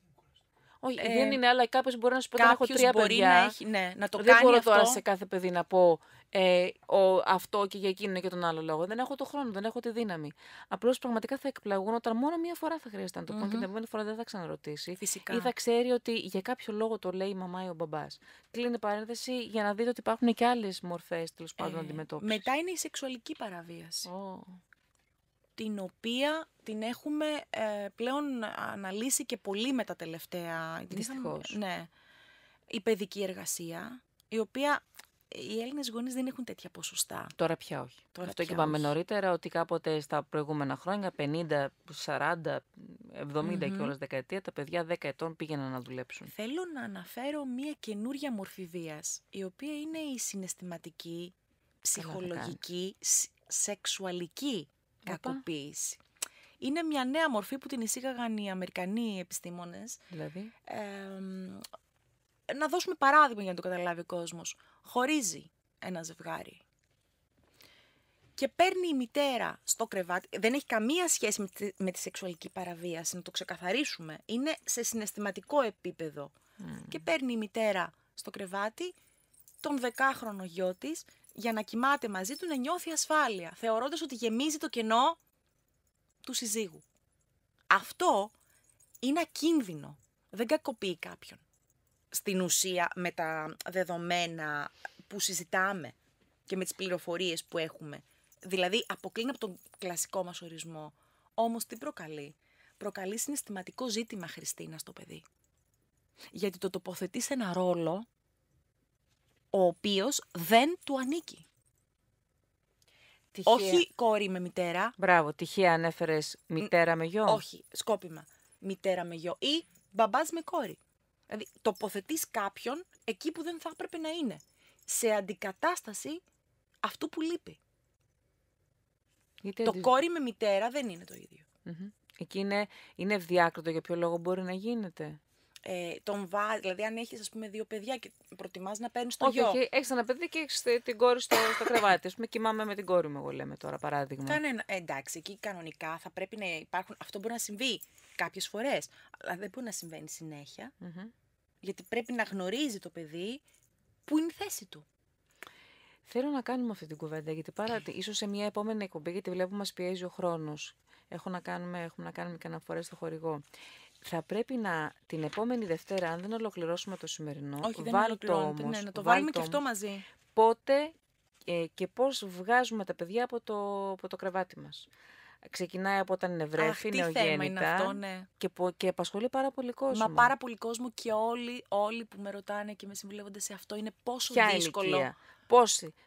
Όχι, ε, δεν είναι, αλλά κάποιος μπορεί να σου πει: ότι Έχω τρία παιδιά. Να, έχει, ναι, να το δεν μπορώ τώρα σε κάθε παιδί να πω ε, ο, αυτό και για εκείνο και τον άλλο λόγο. Δεν έχω το χρόνο, δεν έχω τη δύναμη. Απλώς πραγματικά θα εκπλαγούν όταν μόνο μία φορά θα χρειάζεται να το πω και την επόμενη φορά δεν θα ξαναρωτήσει. Φυσικά. Ή θα ξέρει ότι για κάποιο λόγο το λέει η μαμά ή ο μπαμπάς. Κλείνει παρένθεση για να δείτε ότι υπάρχουν και άλλες μορφές τέλος πάντων ε, αντιμετώπισης. Μετά είναι η σεξουαλική παραβίαση. Oh. Την οποία την έχουμε ε, πλέον αναλύσει και πολύ με τα τελευταία. Δυστυχώς. Ναι. Η παιδική εργασία, η οποία οι Έλληνες γονείς δεν έχουν τέτοια ποσοστά. Τώρα πια όχι. Τώρα Αυτό και είπαμε νωρίτερα ότι κάποτε στα προηγούμενα χρόνια, 50, 40, 70 mm-hmm. και όλες δεκαετία, τα παιδιά 10 ετών πήγαιναν να δουλέψουν. Θέλω να αναφέρω μία καινούρια μορφή βίας, η οποία είναι η συναισθηματική, ψυχολογική, σεξουαλική Οπα. κακοποίηση. Είναι μια καινουρια μορφη βία, η οποια ειναι η συναισθηματικη ψυχολογικη σεξουαλικη κακοποιηση ειναι μια νεα μορφη που την εισήγαγαν οι Αμερικανοί επιστήμονες. Δηλαδή. Ε, να δώσουμε παράδειγμα για να το καταλάβει ο κόσμος χωρίζει ένα ζευγάρι και παίρνει η μητέρα στο κρεβάτι. Δεν έχει καμία σχέση με τη, σεξουαλική παραβίαση, να το ξεκαθαρίσουμε. Είναι σε συναισθηματικό επίπεδο. Mm. Και παίρνει η μητέρα στο κρεβάτι τον δεκάχρονο γιο της για να κοιμάται μαζί του, να νιώθει ασφάλεια, θεωρώντας ότι γεμίζει το κενό του συζύγου. Αυτό είναι ακίνδυνο. Δεν κακοποιεί κάποιον στην ουσία με τα δεδομένα που συζητάμε και με τις πληροφορίες που έχουμε. Δηλαδή αποκλίνει από τον κλασικό μας ορισμό. Όμως τι προκαλεί. Προκαλεί συναισθηματικό ζήτημα Χριστίνα στο παιδί. Γιατί το τοποθετείς σε ένα ρόλο ο οποίος δεν του ανήκει. Τυχαία. Όχι κόρη με μητέρα. Μπράβο, τυχαία ανέφερες μητέρα με γιο. Όχι, σκόπιμα. Μητέρα με γιο ή μπαμπάς με κόρη. Δηλαδή, τοποθετείς κάποιον εκεί που δεν θα έπρεπε να είναι. Σε αντικατάσταση αυτού που λείπει. το δι... κόρη με μητέρα δεν είναι το ιδιο Εκεί είναι, είναι ευδιάκριτο για ποιο λόγο μπορεί να γίνεται. Ε, τον βάζει, δηλαδή αν έχεις δύο παιδιά και προτιμάς να παίρνεις το όχι, γιο. Όχι, έχεις ένα παιδί και έχεις την κόρη στο, στο κρεβάτι. Ας πούμε, κοιμάμαι με την κόρη μου, εγώ λέμε τώρα παράδειγμα. Κανένα. εντάξει, εκεί κανονικά θα πρέπει να υπάρχουν. Αυτό μπορεί να συμβεί κάποιες φορές, αλλά δεν μπορεί να συμβαίνει γιατί πρέπει να γνωρίζει το παιδί που είναι η θέση του. Θέλω να κάνουμε αυτή την κουβέντα, γιατί πάρα, ίσως σε μια επόμενη εκπομπή, γιατί βλέπουμε μας πιέζει ο χρόνος, Έχω να κάνουμε, έχουμε να κάνουμε και αναφορές στο χορηγό. Θα πρέπει να την επόμενη Δευτέρα, αν δεν ολοκληρώσουμε το σημερινό, Όχι, δεν το όμως, ναι, να το βάλουμε και αυτό μαζί. Πότε ε, και πώς βγάζουμε τα παιδιά από το, από το κρεβάτι μας ξεκινάει από όταν είναι βρέφη, νεογέννητα ναι. και, και απασχολεί πάρα πολύ κόσμο. Μα πάρα πολύ κόσμο και όλοι, όλοι που με ρωτάνε και με συμβουλεύονται σε αυτό είναι πόσο ποια δύσκολο. Ηλικία,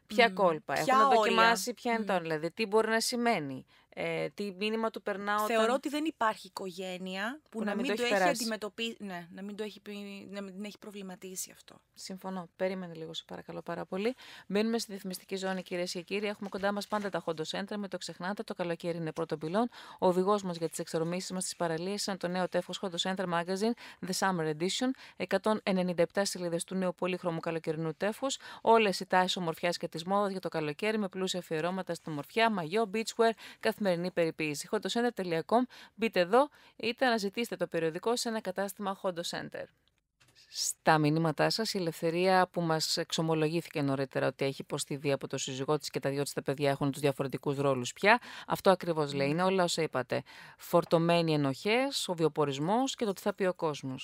ποια κόλπα, ποια έχουν δοκιμάσει ποια είναι mm. δηλαδή, τι μπορεί να σημαίνει, ε, τι μήνυμα του περνάω. Θεωρώ ότι δεν υπάρχει οικογένεια που, να, μην το, έχει, αντιμετωπίσει. να μην, το έχει, να μην έχει προβληματίσει αυτό. Συμφωνώ. Περίμενε λίγο, σε παρακαλώ πάρα πολύ. Μένουμε στη διαφημιστική ζώνη, κυρίες και κύριοι. Έχουμε κοντά μας πάντα τα χόντο Center με το ξεχνάτε. Το καλοκαίρι είναι πρώτο πυλόν. Ο οδηγός μας για τις εξορμήσεις μας στι παραλίες είναι το νέο τεύχο Χόντο Center Magazine, The Summer Edition. 197 σελίδες του νέου πολύχρωμου καλοκαιρινού τεύχου. Όλες οι τάσεις ομορφιάς και τη μόδας για το καλοκαίρι με πλούσια αφιερώματα στη μορφιά, μαγιό, beachwear, καθ καθημερινή περιποίηση. Μπείτε εδώ, είτε αναζητήστε το περιοδικό σε ένα κατάστημα Hondo Center στα μηνύματά σας, η ελευθερία που μας εξομολογήθηκε νωρίτερα ότι έχει υποστεί βία από το σύζυγό της και τα δυο της τα παιδιά έχουν τους διαφορετικούς ρόλους πια. Αυτό ακριβώς λέει. Ναι. Είναι όλα όσα είπατε. Φορτωμένοι ενοχές, ο βιοπορισμό και το τι θα πει ο κόσμος.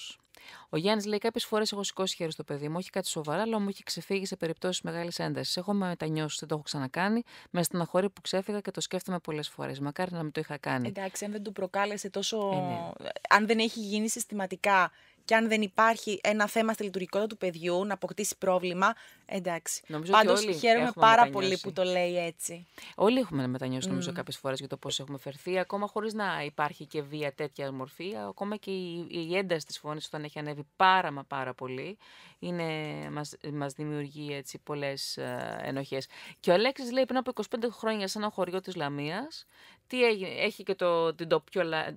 Ο Γιάννης λέει: Κάποιες φορές έχω σηκώσει χέρι στο παιδί μου, όχι κάτι σοβαρά, αλλά μου έχει ξεφύγει σε περιπτώσεις μεγάλης έντασης. Έχω μετανιώσει, δεν το έχω ξανακάνει. Με στεναχωρεί που ξέφυγα και το σκέφτομαι πολλές φορές. Μακάρι να μην το είχα κάνει. Εντάξει, αν δεν του προκάλεσε τόσο. Ε, ναι. Αν δεν έχει γίνει συστηματικά και αν δεν υπάρχει ένα θέμα στη λειτουργικότητα του παιδιού, να αποκτήσει πρόβλημα, Εντάξει. Νομίζω Πάντως ότι χαίρομαι πάρα πολύ που το λέει έτσι. Όλοι έχουμε μετανιώσει νομίζω mm. κάποιες φορές για το πώς έχουμε φερθεί, ακόμα χωρίς να υπάρχει και βία τέτοια μορφή, ακόμα και η, η ένταση της φωνής όταν έχει ανέβει πάρα μα πάρα πολύ, είναι, μας, μας δημιουργεί έτσι πολλές ε, ενοχές. Και ο Αλέξης λέει πριν από 25 χρόνια σε ένα χωριό της Λαμίας, τι έχει και το, την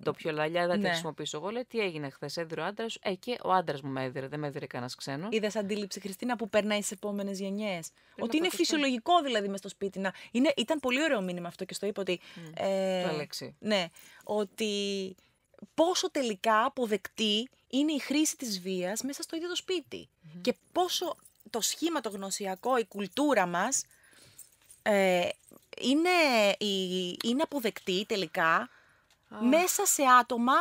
τοπιολαλιά, το δεν ναι. τη χρησιμοποιήσω εγώ. Λέει, τι έγινε χθες, έδειρε ο άντρας. Ε, και ο άντρας μου με δεν με έδειρε κανένας ξένος. Είδες αντίληψη, Χριστίνα, που περνάει σε επόμενε Ότι είναι φυσιολογικό δηλαδή μες στο σπίτι να. Είναι, ήταν πολύ ωραίο μήνυμα αυτό και στο είπα ότι. Ε, Ναι. Ότι πόσο τελικά αποδεκτή είναι η χρήση της βίας μέσα στο ίδιο το σπιτι Και πόσο το σχήμα, το γνωσιακό, η κουλτούρα μας ε, είναι, η, είναι αποδεκτή τελικά μέσα σε άτομα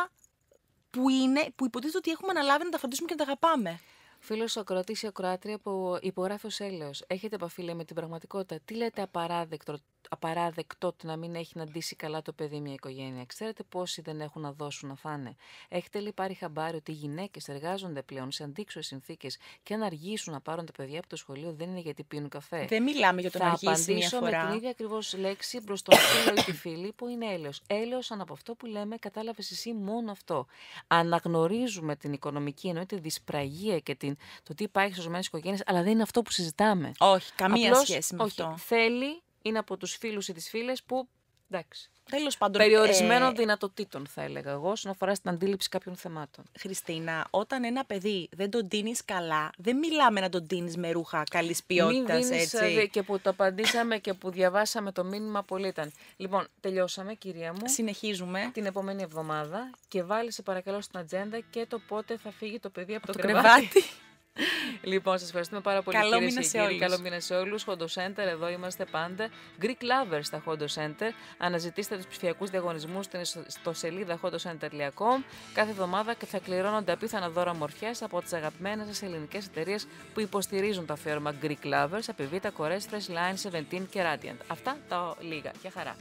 που, είναι, που υποτίθεται ότι έχουμε αναλάβει να τα φροντίσουμε και να τα αγαπάμε. Φίλος Κροατή ή κρότρια που υπογράφει ως έλεο. Έχετε επαφή με την πραγματικότητα. Τι λέτε απαράδεκτο απαράδεκτό το να μην έχει να ντύσει καλά το παιδί μια οικογένεια. Ξέρετε πόσοι δεν έχουν να δώσουν να φάνε. Έχετε λέει πάρει χαμπάρι ότι οι γυναίκες εργάζονται πλέον σε αντίξωες συνθήκες και αν αργήσουν να πάρουν τα παιδιά από το σχολείο δεν είναι γιατί πίνουν καφέ. Δεν μιλάμε για τον αργήσει μια Θα απαντήσω με την ίδια ακριβώς λέξη προς τον φίλο ή τη φίλη που είναι έλεος. Έλεος αν από αυτό που λέμε κατάλαβες εσύ μόνο αυτό. Αναγνωρίζουμε την οικονομική τη δυσπραγία και την, το τι υπάρχει στι οικογένειες, αλλά δεν είναι αυτό που συζητάμε. Όχι, καμία σχέση αυτό. Θέλει είναι από τους φίλους ή τις φίλες που. Εντάξει. Τέλος πάντων, Περιορισμένων ε... δυνατοτήτων, θα έλεγα εγώ, όσον αφορά στην αντίληψη κάποιων θεμάτων. Χριστίνα, όταν ένα παιδί δεν τον τίνεις καλά, δεν μιλάμε να τον τίνεις με ρούχα καλής ποιότητα, ε, έτσι. Και που το απαντήσαμε και που διαβάσαμε το μήνυμα, πολύ ήταν. Λοιπόν, τελειώσαμε, κυρία μου. Συνεχίζουμε. Την επόμενη εβδομάδα και βάλει, σε παρακαλώ, στην ατζέντα και το πότε θα φύγει το παιδί από το, το κρεβάτι λοιπόν, σας ευχαριστούμε πάρα πολύ. Καλό μήνα σε όλους. Καλό μήνα σε όλους. Χόντο Center, εδώ είμαστε πάντα. Greek Lovers στα Χόντο Center. Αναζητήστε τους ψηφιακούς διαγωνισμούς στο σελίδα χόντοσcenter.com. Κάθε εβδομάδα θα κληρώνονται απίθανα δώρα μορφιάς από τις αγαπημένες σας ελληνικές εταιρείες που υποστηρίζουν το αφιέρωμα Greek Lovers, Απιβίτα, Κορέστρε, Line 17 και Radiant. Αυτά τα λίγα. Για χαρά.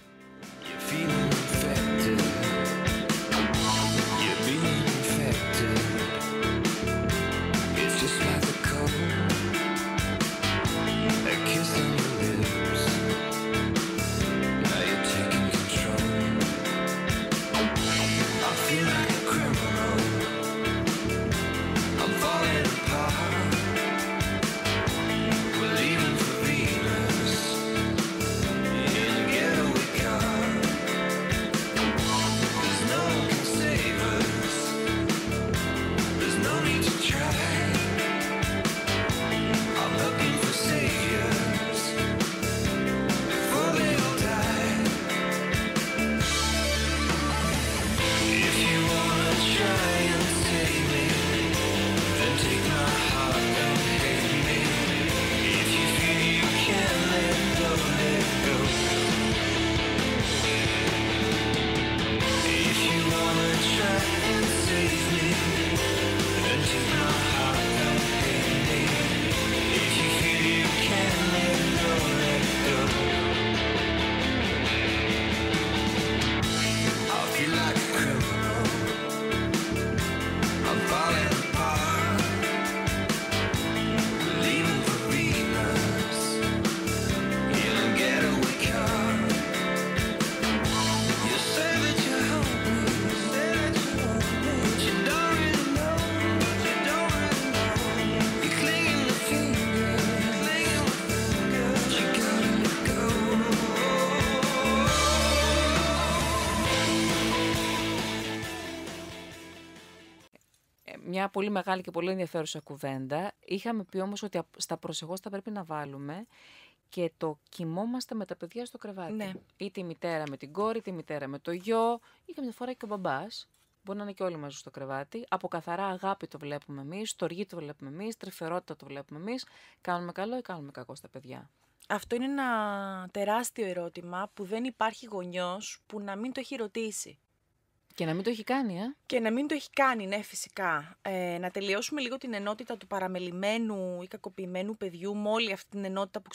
μια πολύ μεγάλη και πολύ ενδιαφέρουσα κουβέντα. Είχαμε πει όμως ότι στα προσεχώς θα πρέπει να βάλουμε και το κοιμόμαστε με τα παιδιά στο κρεβάτι. Ναι. Ή μητέρα με την κόρη, τη μητέρα με το γιο ή καμιά φορά και ο μπαμπάς. Μπορεί να είναι και όλοι μαζί στο κρεβάτι. Από καθαρά αγάπη το βλέπουμε εμείς, στοργή το βλέπουμε εμείς, τρυφερότητα το βλέπουμε εμείς. Κάνουμε καλό ή κάνουμε κακό στα παιδιά. Αυτό είναι ένα τεράστιο ερώτημα που δεν υπάρχει γονιός που να μην το έχει ρωτήσει. Και να μην το έχει κάνει, ε. Και να μην το έχει κάνει, ναι, φυσικά. Ε, να τελειώσουμε λίγο την ενότητα του παραμελημένου ή κακοποιημένου παιδιού με όλη αυτή την ενότητα που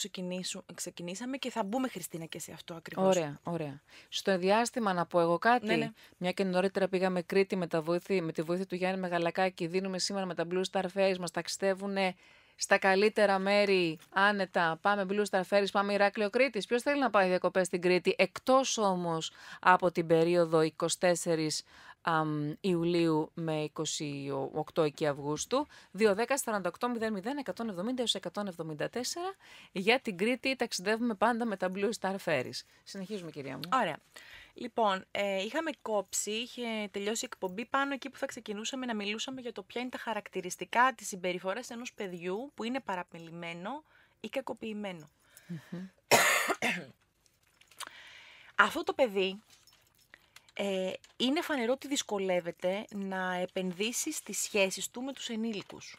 ξεκινήσαμε και θα μπούμε, Χριστίνα, και σε αυτό ακριβώς. Ωραία, ωραία. Στο διάστημα να πω εγώ κάτι. Ναι, ναι. Μια και νωρίτερα πήγαμε Κρήτη με, τα με τη βοήθεια του Γιάννη Μεγαλακάκη. Δίνουμε σήμερα με τα Blue Star Face, μας ταξιδεύουν στα καλύτερα μέρη άνετα. Πάμε Blue Star Ferries, πάμε Ηράκλειο Κρήτης. Ποιος θέλει να πάει διακοπές στην Κρήτη, εκτός όμως από την περίοδο 24 Ιουλίου με 28 αυγουστου Αυγούστου, 210-48-00-170 174. Για την Κρήτη ταξιδεύουμε πάντα με τα Blue Star Ferries. Συνεχίζουμε κυρία μου. Ωραία. Λοιπόν, ε, είχαμε κόψει, είχε τελειώσει η εκπομπή πάνω εκεί που θα ξεκινούσαμε να μιλούσαμε για το ποια είναι τα χαρακτηριστικά της συμπεριφοράς ενός παιδιού που είναι παραπελημένο ή Αυτό το παιδί ε, είναι φανερό ότι δυσκολεύεται να επενδύσει στις σχέσεις του με τους ενήλικους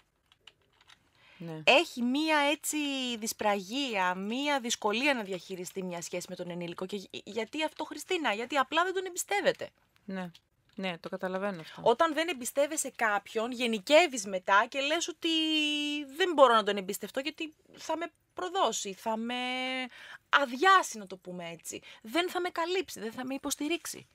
ναι. έχει μία έτσι δυσπραγία, μία δυσκολία να διαχειριστεί μια σχέση με τον ενήλικο. γιατί αυτό, Χριστίνα, γιατί απλά δεν τον εμπιστεύεται. Ναι. Ναι, το καταλαβαίνω αυτό. Όταν δεν εμπιστεύεσαι κάποιον, γενικεύεις μετά και λες ότι δεν μπορώ να τον εμπιστευτώ γιατί θα με προδώσει, θα με αδειάσει να το πούμε έτσι. Δεν θα με καλύψει, δεν θα με υποστηριξει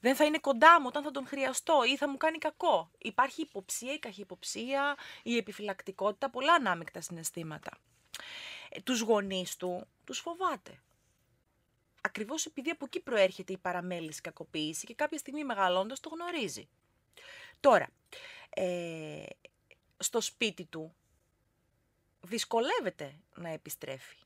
Δεν θα είναι κοντά μου όταν θα τον χρειαστώ ή θα μου κάνει κακό. Υπάρχει υποψία, η καχυποψία, η επιφυλακτικότητα, πολλά ανάμεικτα συναισθήματα. Ε, τους γονείς του τους φοβάται ακριβώς επειδή από εκεί προέρχεται η παραμέληση κακοποίηση και κάποια στιγμή μεγαλώντας το γνωρίζει. Τώρα, ε, στο σπίτι του δυσκολεύεται να επιστρέφει.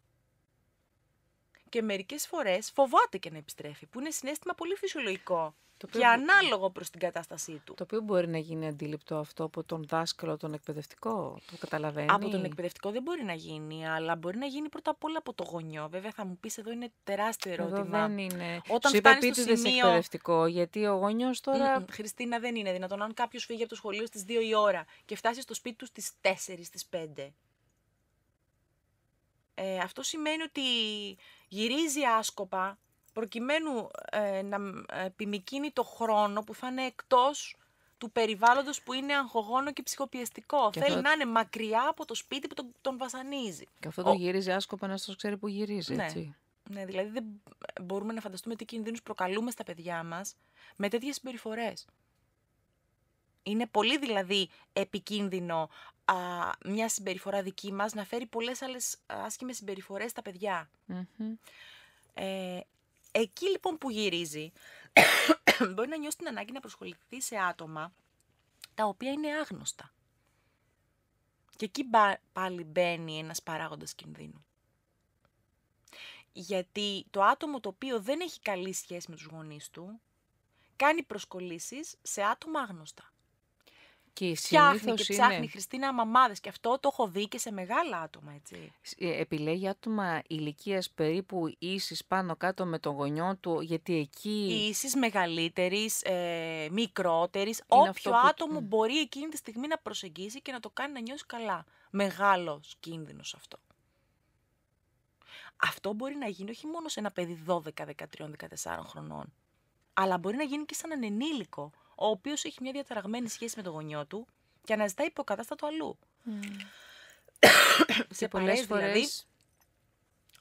Και μερικές φορές φοβάται και να επιστρέφει, που είναι συνέστημα πολύ φυσιολογικό το Και ανάλογο προς την κατάστασή του. Το οποίο μπορεί να γίνει αντίληπτο αυτό από τον δάσκαλο, τον εκπαιδευτικό. Το καταλαβαίνει. Από τον εκπαιδευτικό δεν μπορεί να γίνει, αλλά μπορεί να γίνει πρώτα απ' όλα από το γονιό. Βέβαια, θα μου πεις εδώ είναι τεράστιο ερώτημα. Εδώ δεν είναι. Όταν Σου είπα δεν σημείο... εκπαιδευτικό, γιατί ο γονιός τώρα. Χριστίνα, δεν είναι δυνατόν. Αν κάποιος φύγει από το σχολείο στις 2 η ώρα και φτάσει στο σπίτι του στις 4, στι 5. Ε, αυτό σημαίνει ότι γυρίζει άσκοπα, προκειμένου ε, να ε, επιμηκύνει το χρόνο που θα είναι εκτός του περιβάλλοντος που είναι αγχογόνο και ψυχοπιεστικό. Και Θέλει να είναι μακριά από το σπίτι που τον, τον βασανίζει. Και αυτό Ο... το γυρίζει άσκοπα να σας ξέρει που γυρίζει, ναι. έτσι. Ναι, δηλαδή δεν μπορούμε να φανταστούμε τι κινδύνους προκαλούμε στα παιδιά μας με τέτοιες συμπεριφορές. Είναι πολύ δηλαδή επικίνδυνο α, μια συμπεριφορά δική μας να φέρει πολλές άλλες άσχημες συμπεριφορές στα παιδιά. Mm-hmm. Ε, Εκεί λοιπόν που γυρίζει, μπορεί να νιώσει την ανάγκη να προσχοληθεί σε άτομα τα οποία είναι άγνωστα. Και εκεί πάλι μπαίνει ένας παράγοντας κινδύνου. Γιατί το άτομο το οποίο δεν έχει καλή σχέση με τους γονείς του, κάνει προσκολήσεις σε άτομα άγνωστα. Και φτιάχνει και ψάχνει Χριστίνα μαμάδες και αυτό το έχω δει και σε μεγάλα άτομα, έτσι. Ε, επιλέγει άτομα ηλικίας περίπου ίσης πάνω κάτω με τον γονιό του, γιατί εκεί... Ίσης, μεγαλύτερης, ε, μικρότερης, όποιο που... άτομο μπορεί εκείνη τη στιγμή να προσεγγίσει και να το κάνει να νιώσει καλά. Μεγάλος κίνδυνος αυτό. Αυτό μπορεί να γίνει όχι μόνο σε ένα παιδί 12, 13, 14 χρονών, αλλά μπορεί να γίνει και σαν έναν ενήλικο ο οποίος έχει μια διαταραγμένη σχέση με τον γονιό του και αναζητά υποκατάστατο αλλού. Mm. σε πολλές δηλαδή, φορές.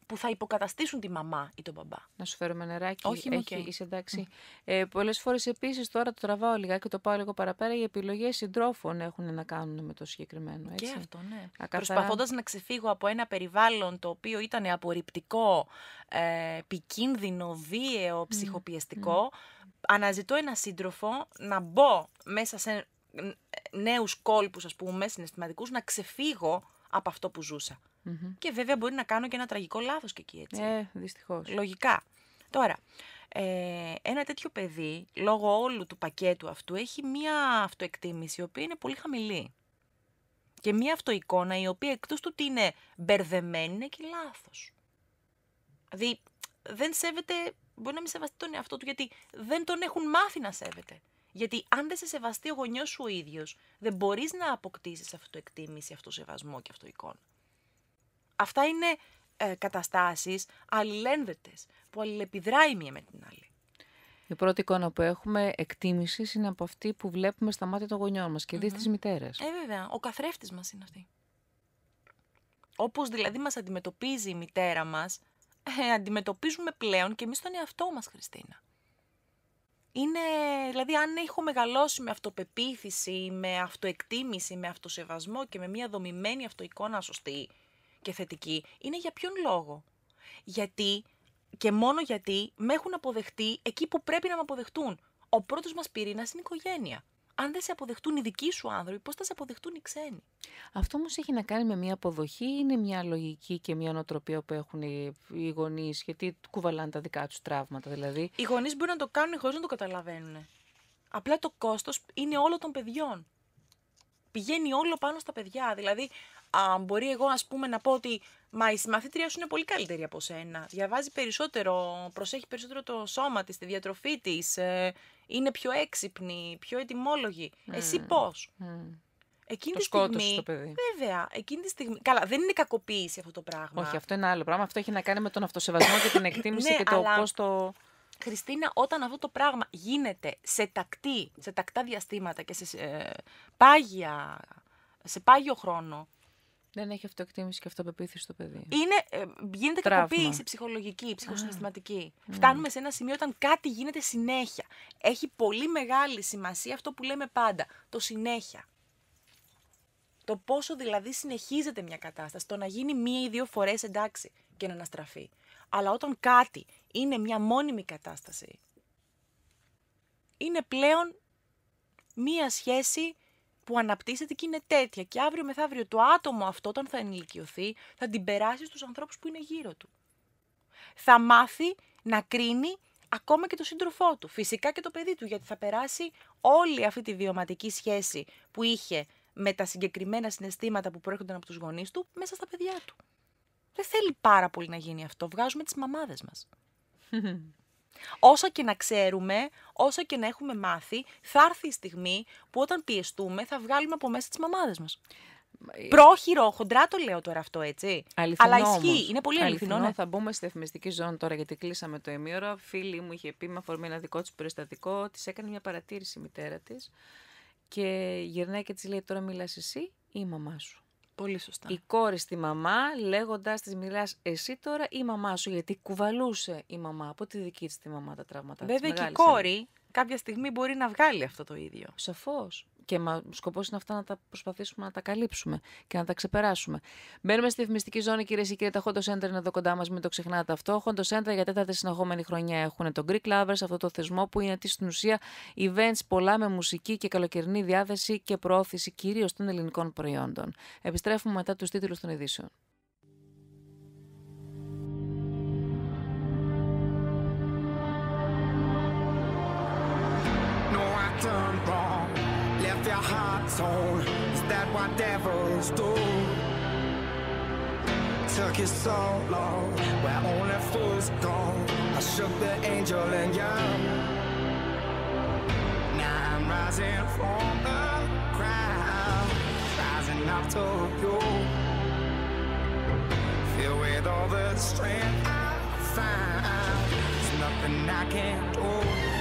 που θα υποκαταστήσουν τη μαμά ή τον μπαμπά. Να σου φέρουμε νεράκι. Όχι, έχει, okay. είσαι εντάξει. Mm. Ε, Πολλές φορές επίσης, τώρα το τραβάω λιγάκι και το πάω λίγο παραπέρα, οι επιλογές συντρόφων έχουν να κάνουν με το συγκεκριμένο. Έτσι. Και αυτό, ναι. Ακαθαρά... Προσπαθώντας να ξεφύγω από ένα περιβάλλον το οποίο ήταν απορριπτικό, ε, επικίνδυνο, βίαιο, ψυχοπιεστικό αναζητώ ένα σύντροφο να μπω μέσα σε νέους κόλπους, ας πούμε, συναισθηματικούς, να ξεφύγω από αυτό που ζουσα Και βέβαια μπορεί να κάνω και ένα τραγικό λάθος και εκεί, έτσι. Ε, δυστυχώς. Λογικά. Τώρα, ε, ένα τέτοιο παιδί, λόγω όλου του πακέτου αυτού, έχει μία αυτοεκτίμηση, η οποία είναι πολύ χαμηλή. Και μία αυτοεικόνα, η οποία εκτός του ότι είναι μπερδεμένη, είναι και λάθος. Δηλαδή, δεν σέβεται μπορεί να μην σεβαστεί τον εαυτό του γιατί δεν τον έχουν μάθει να σέβεται. Γιατί αν δεν σε σεβαστεί ο γονιός σου ο ίδιος, δεν μπορείς να αποκτήσεις αυτοεκτίμηση, αυτοσεβασμό και αυτοεικόν. Αυτά είναι ε, καταστάσεις αλληλένδετες, που αλληλεπιδράει μία με την άλλη. Η πρώτη εικόνα που έχουμε εκτίμηση είναι από αυτή που βλέπουμε στα μάτια των γονιών μας και mm-hmm. τη μητέρα. Ε, βέβαια. Ο καθρέφτης μας είναι αυτή. Όπως δηλαδή μας αντιμετωπίζει η μητέρα μας, ε, αντιμετωπίζουμε πλέον και εμείς τον εαυτό μας, Χριστίνα. Είναι, δηλαδή, αν έχω μεγαλώσει με αυτοπεποίθηση, με αυτοεκτίμηση, με αυτοσεβασμό και με μια δομημένη αυτοεικόνα σωστή και θετική, είναι για ποιον λόγο. Γιατί και μόνο γιατί με έχουν αποδεχτεί εκεί που πρέπει να με αποδεχτούν. Ο πρώτος μας πυρήνας είναι η οικογένεια αν δεν σε αποδεχτούν οι δικοί σου άνθρωποι, πώς θα σε αποδεχτούν οι ξένοι. Αυτό όμως έχει να κάνει με μια αποδοχή, είναι μια λογική και μια νοοτροπία που έχουν οι γονείς, γιατί κουβαλάνε τα δικά τους τραύματα. Δηλαδή. Οι γονείς μπορούν να το κάνουν χωρίς να το καταλαβαίνουν. Απλά το κόστος είναι όλο των παιδιών. Πηγαίνει όλο πάνω στα παιδιά. Δηλαδή, α, μπορεί εγώ ας πούμε να πω ότι Μα η μαθήτρια σου είναι πολύ καλύτερη από σένα. Διαβάζει περισσότερο, προσέχει περισσότερο το σώμα της, τη διατροφή της, ε, είναι πιο έξυπνη, πιο ετοιμόλογη. Εσύ πώς. Mm. Εκείνη το τη στιγμή. Το παιδί. Βέβαια, εκείνη τη στιγμή. Καλά, δεν είναι κακοποίηση αυτό το πράγμα. Όχι, αυτό είναι άλλο πράγμα. Αυτό έχει να κάνει με τον αυτοσεβασμό και την εκτίμηση ναι, και το αλλά... πώς το. Χριστίνα, όταν αυτό το πράγμα γίνεται σε τακτή, σε τακτά διαστήματα και σε ε, πάγια, σε πάγιο χρόνο, δεν έχει αυτοεκτίμηση και αυτοπεποίθηση το παιδί. Είναι, ε, γίνεται κακοποίηση ψυχολογική, ψυχοσυναισθηματική. Φτάνουμε σε ένα σημείο όταν κάτι γίνεται συνέχεια. Έχει πολύ μεγάλη σημασία αυτό που λέμε πάντα, το συνέχεια. Το πόσο δηλαδή συνεχίζεται μια κατάσταση. Το να γίνει μία ή δύο φορές εντάξει και να αναστραφεί. Αλλά όταν κάτι είναι μια μόνιμη κατάσταση, είναι πλέον μία σχέση που αναπτύσσεται και είναι τέτοια. Και αύριο μεθαύριο το άτομο αυτό, όταν θα ενηλικιωθεί, θα την περάσει στους ανθρώπους που είναι γύρω του. Θα μάθει να κρίνει ακόμα και το σύντροφό του, φυσικά και το παιδί του, γιατί θα περάσει όλη αυτή τη βιωματική σχέση που είχε με τα συγκεκριμένα συναισθήματα που προέρχονταν από τους γονείς του μέσα στα παιδιά του. Δεν θέλει πάρα πολύ να γίνει αυτό. Βγάζουμε τις μαμάδες μας. Όσο και να ξέρουμε, όσο και να έχουμε μάθει, θα έρθει η στιγμή που όταν πιεστούμε θα βγάλουμε από μέσα τις μαμάδες μας. Ε, Πρόχειρο, χοντρά το λέω τώρα αυτό, έτσι. Αληθινό Αλλά ισχύει, είναι πολύ αληθινό. αληθινό ναι. Θα μπούμε στη διαφημιστική ζώνη τώρα, γιατί κλείσαμε το ημίωρο. Φίλη μου είχε πει με αφορμή ένα δικό της περιστατικό, της έκανε μια παρατήρηση η μητέρα της και γυρνάει και της λέει: Τώρα μιλάς εσύ ή η μαμά σου. Πολύ σωστά. Η κόρη στη μαμά, λέγοντας της, μιλάς εσύ τώρα ή η μαμά σου, γιατί κουβαλούσε η μαμά από τη δική της τη μαμά τα τραύματα. Βέβαια και η κόρη κάποια στιγμή μπορεί να βγάλει αυτό το ίδιο. Σαφώς και μα, σκοπός είναι αυτά να τα προσπαθήσουμε να τα καλύψουμε και να τα ξεπεράσουμε. Μπαίνουμε στη διαφημιστική ζώνη, κυρίες και κύριοι. Τα Χόντο Center είναι εδώ κοντά μας, μην το ξεχνάτε αυτό. Χόντο Center για τέταρτη συνεχόμενη χρονιά έχουν τον Greek Lovers, αυτό το θεσμό που είναι στην ουσία events πολλά με μουσική και καλοκαιρινή διάθεση και προώθηση κυρίως των ελληνικών προϊόντων. Επιστρέφουμε μετά τους τίτλους των ειδήσεων. soul. Is that what devils do? Took you so long, where only fools go. I shook the angel and young. Now I'm rising from the ground, rising up to you. Filled with all the strength I find, there's nothing I can't do.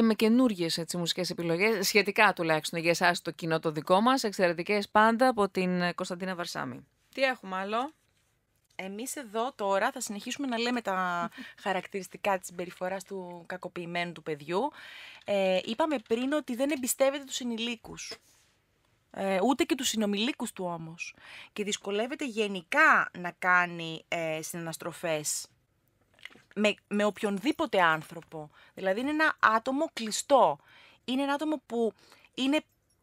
και με καινούργιες μουσικές επιλογές, σχετικά τουλάχιστον για εσάς το κοινό το δικό μας, εξαιρετικές πάντα από την ε, Κωνσταντίνα Βαρσάμι. Τι έχουμε άλλο. Εμείς εδώ τώρα θα συνεχίσουμε να λέμε τα χαρακτηριστικά της συμπεριφοράς του κακοποιημένου του παιδιού. Ε, είπαμε πριν ότι δεν εμπιστεύεται τους ενηλίκους. Ε, ούτε και τους συνομιλίκους του όμως. Και δυσκολεύεται γενικά να κάνει ε, συναναστροφές με, με οποιονδήποτε άνθρωπο. Δηλαδή είναι ένα άτομο κλειστό. Είναι ένα άτομο που είναι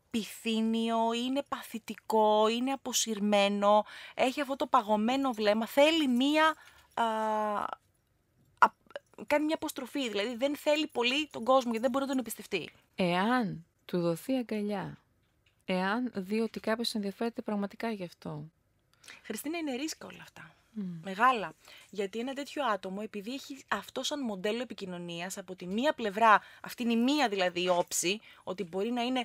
πυθύνιο, είναι παθητικό, είναι αποσυρμένο, έχει αυτό το παγωμένο βλέμμα, θέλει μία... Α, κάνει μια αποστροφή, δηλαδή δεν θέλει πολύ τον κόσμο γιατί δεν μπορεί να τον εμπιστευτεί. Εάν του δοθεί αγκαλιά, εάν δει ότι κάποιος ενδιαφέρεται πραγματικά γι' αυτό. Χριστίνα, είναι ρίσκα όλα αυτά. Mm. Μεγάλα. Γιατί ένα τέτοιο άτομο, επειδή έχει αυτό σαν μοντέλο επικοινωνίας, από τη μία πλευρά, αυτή είναι η μία δηλαδή όψη, ότι μπορεί να είναι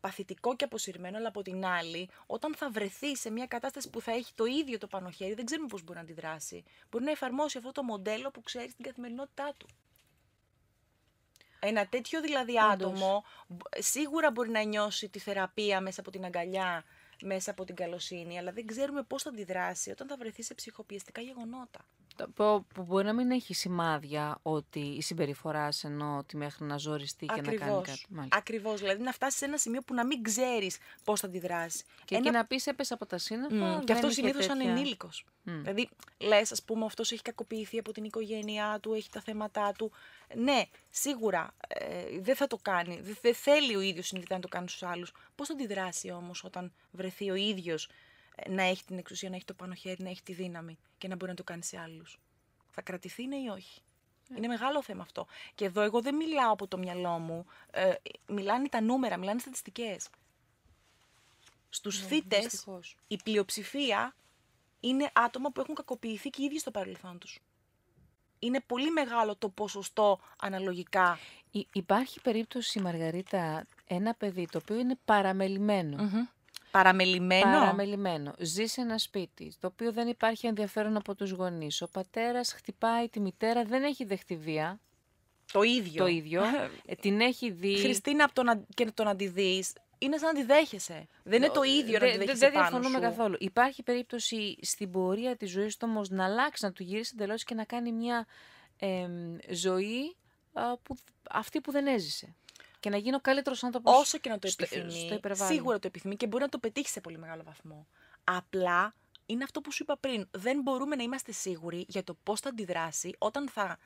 παθητικό και αποσυρμένο, αλλά από την άλλη, όταν θα βρεθεί σε μια κατάσταση που θα έχει το ίδιο το πάνω χέρι, δεν ξέρουμε πώς μπορεί να αντιδράσει. Μπορεί να εφαρμόσει αυτό το μοντέλο που ξέρει στην καθημερινότητά του. Ένα τέτοιο δηλαδή άτομο σίγουρα μπορεί να νιώσει τη θεραπεία μέσα από την αγκαλιά μέσα από την καλοσύνη, αλλά δεν ξέρουμε πώς θα αντιδράσει όταν θα βρεθεί σε ψυχοπιεστικά γεγονότα που, που μπορεί να μην έχει σημάδια ότι η συμπεριφορά σε εννοώ ότι μέχρι να ζοριστεί και να κάνει κάτι. Ακριβώς. Δηλαδή να φτάσεις σε ένα σημείο που να μην ξέρεις πώς θα αντιδράσεις. Και ένα... να πεις έπεσε από τα σύννεφα. Mm. Και αυτό συνήθω ανενήλικο. Mm. Δηλαδή λες, ας πούμε, αυτός έχει κακοποιηθεί από την οικογένειά του, έχει τα θέματα του. Ναι, σίγουρα ε, δεν θα το κάνει. Δεν θέλει ο ίδιος συνειδητά να το κάνει στους άλλους. Πώς θα αντιδράσει όμως όταν βρεθεί ο ίδιος να έχει την εξουσία, να έχει το πάνω χέρι, να έχει τη δύναμη και να μπορεί να το κάνει σε άλλους. Θα κρατηθεί ναι ή όχι. Ε. Είναι μεγάλο θέμα αυτό. Και εδώ εγώ δεν μιλάω από το μυαλό μου. Ε, μιλάνε τα νούμερα, μιλάνε στατιστικές. Στους στους ναι, θήτες, η πλειοψηφία είναι άτομα που έχουν κακοποιηθεί και οι ίδιοι στο παρελθόν τους. Είναι πολύ μεγάλο το ποσοστό αναλογικά. Υ- υπάρχει περίπτωση, Μαργαρίτα, ένα παιδί το οποίο είναι Παραμελημένο. Παραμελημένο. Ζεις σε ένα σπίτι, το οποίο δεν υπάρχει ενδιαφέρον από τους γονείς. Ο πατέρας χτυπάει τη μητέρα, δεν έχει δεχτεί βία. Το ίδιο. Το ίδιο. Ε, την έχει δει. Χριστίνα, από τον, και τον αντιδεί, είναι σαν να τη δέχεσαι. Δεν είναι το ε, ίδιο να τη δέχεσαι. Δεν διαφωνούμε καθόλου. Υπάρχει περίπτωση στην πορεία της ζωής του όμως να αλλάξει, να του γυρίσει εντελώς και να κάνει μια ε, ζωή που, αυτή που δεν έζησε και να γίνω καλύτερος άνθρωπος. Όσο και να το ε, επιθυμεί. σίγουρα το επιθυμεί και μπορεί να το πετύχει σε πολύ μεγάλο βαθμό. Απλά είναι αυτό που σου είπα πριν. Δεν μπορούμε να είμαστε σίγουροι για το πώς θα αντιδράσει όταν θα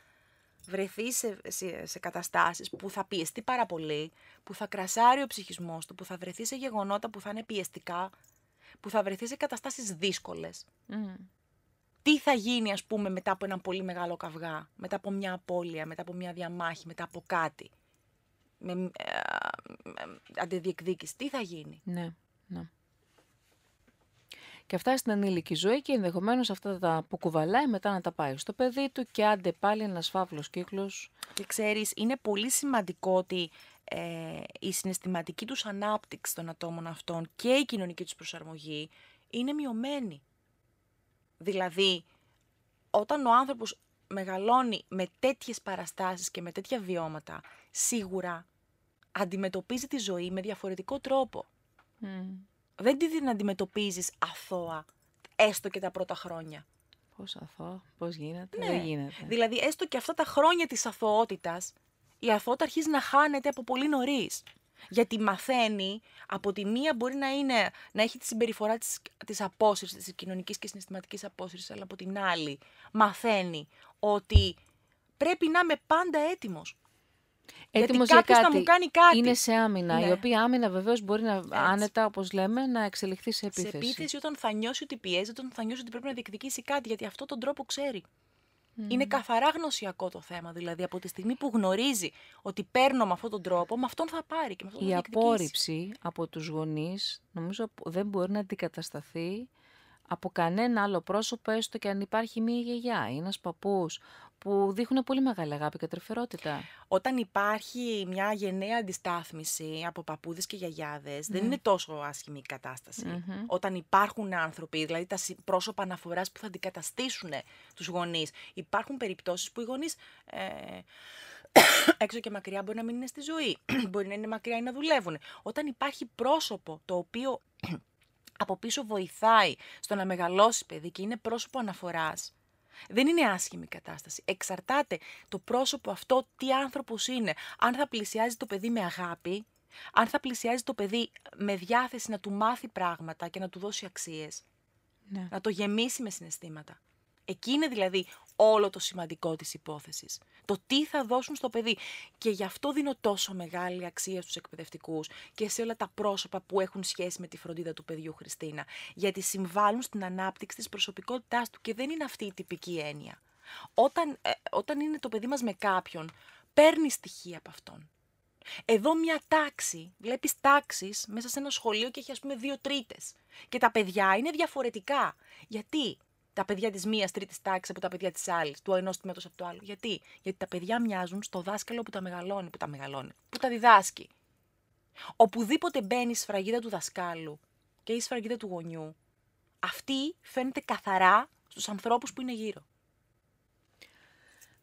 βρεθεί σε, σε, καταστάσεις που θα πιεστεί πάρα πολύ, που θα κρασάρει ο ψυχισμός του, που θα βρεθεί σε γεγονότα που θα είναι πιεστικά, που θα βρεθεί σε καταστάσεις δύσκολες. Τι θα γίνει, ας πούμε, μετά από έναν πολύ μεγάλο καυγά, μετά από μια απώλεια, μετά από μια διαμάχη, μετά από κάτι. Ε, με, αντιδιεκδίκηση. Τι θα γίνει. Ναι, ναι. Και αυτά στην ανήλικη ζωή και ενδεχομένως αυτά τα που κουβαλάει μετά να τα πάει στο παιδί του και άντε πάλι ένας φαύλος κύκλος. Και ξέρεις, είναι πολύ σημαντικό ότι ε, η συναισθηματική τους ανάπτυξη των ατόμων αυτών και η κοινωνική τους προσαρμογή είναι μειωμένη. Δηλαδή, όταν ο άνθρωπος μεγαλώνει με τέτοιες παραστάσεις και με τέτοια βιώματα, σίγουρα αντιμετωπίζει τη ζωή με διαφορετικό τρόπο. Mm. Δεν την αντιμετωπίζεις αθώα, έστω και τα πρώτα χρόνια. Πώς αθώα, πώς γίνεται, ναι. δεν γίνεται. Δηλαδή, έστω και αυτά τα χρόνια της αθωότητας, η αθωότητα αρχίζει να χάνεται από πολύ νωρίς. Γιατί μαθαίνει, από τη μία μπορεί να, είναι, να έχει τη συμπεριφορά της, της απόσυρσης, της κοινωνικής και συναισθηματικής απόσυρσης, αλλά από την άλλη μαθαίνει ότι πρέπει να είμαι πάντα έτοιμος. Γιατί κάποιος να μου κάνει κάτι. Είναι σε άμυνα. Ναι. Η οποία άμυνα βεβαίως μπορεί να, άνετα, όπως λέμε, να εξελιχθεί σε επίθεση. Σε επίθεση όταν θα νιώσει ότι πιέζεται, όταν θα νιώσει ότι πρέπει να διεκδικήσει κάτι. Γιατί αυτό τον τρόπο ξέρει. Είναι καθαρά γνωσιακό το θέμα. Δηλαδή, από τη στιγμή που γνωρίζει ότι παίρνω με αυτόν τον τρόπο, με αυτόν θα πάρει και με αυτόν Η θα απόρριψη από τους γονείς, νομίζω, δεν μπορεί να αντικατασταθεί από κανένα άλλο πρόσωπο, έστω και αν υπάρχει μία γιαγιά ή ένας παππούς που δείχνουν πολύ μεγάλη αγάπη και τρυφερότητα. Όταν υπάρχει μια γενναία αντιστάθμιση από παππούδες και γιαγιάδες, δεν ναι. είναι τόσο άσχημη η κατασταση Όταν υπάρχουν άνθρωποι, δηλαδή τα πρόσωπα αναφοράς που θα αντικαταστήσουν τους γονείς, υπάρχουν περιπτώσεις που οι γονείς... Ε, έξω και μακριά μπορεί να μην είναι στη ζωή, μπορεί να είναι μακριά ή να δουλεύουν. Όταν υπάρχει πρόσωπο το οποίο από πίσω βοηθάει στο να μεγαλώσει παιδί και είναι πρόσωπο αναφοράς, δεν είναι άσχημη κατάσταση. Εξαρτάται το πρόσωπο αυτό τι άνθρωπος είναι. Αν θα πλησιάζει το παιδί με αγάπη, αν θα πλησιάζει το παιδί με διάθεση να του μάθει πράγματα και να του δώσει αξίες, ναι. να το γεμίσει με συναισθήματα. Εκεί είναι δηλαδή όλο το σημαντικό της υπόθεσης. Το τι θα δώσουν στο παιδί. Και γι' αυτό δίνω τόσο μεγάλη αξία στους εκπαιδευτικούς και σε όλα τα πρόσωπα που έχουν σχέση με τη φροντίδα του παιδιού Χριστίνα. Γιατί συμβάλλουν στην ανάπτυξη της προσωπικότητάς του και δεν είναι αυτή η τυπική έννοια. Όταν, ε, όταν είναι το παιδί μας με κάποιον, παίρνει στοιχεία από αυτόν. Εδώ μια τάξη, βλέπεις τάξεις μέσα σε ένα σχολείο και έχει ας πούμε δύο τρίτες. Και τα παιδιά είναι διαφορετικά. Γιατί τα παιδιά της μίας τρίτης τάξης από τα παιδιά της άλλης, του ενός τμήματος από το άλλο. Γιατί? Γιατί τα παιδιά μοιάζουν στο δάσκαλο που τα μεγαλώνει, που τα μεγαλώνει, που τα διδάσκει. Οπουδήποτε μπαίνει η σφραγίδα του δασκάλου και η σφραγίδα του γονιού, αυτή φαίνεται καθαρά στους ανθρώπους που είναι γύρω.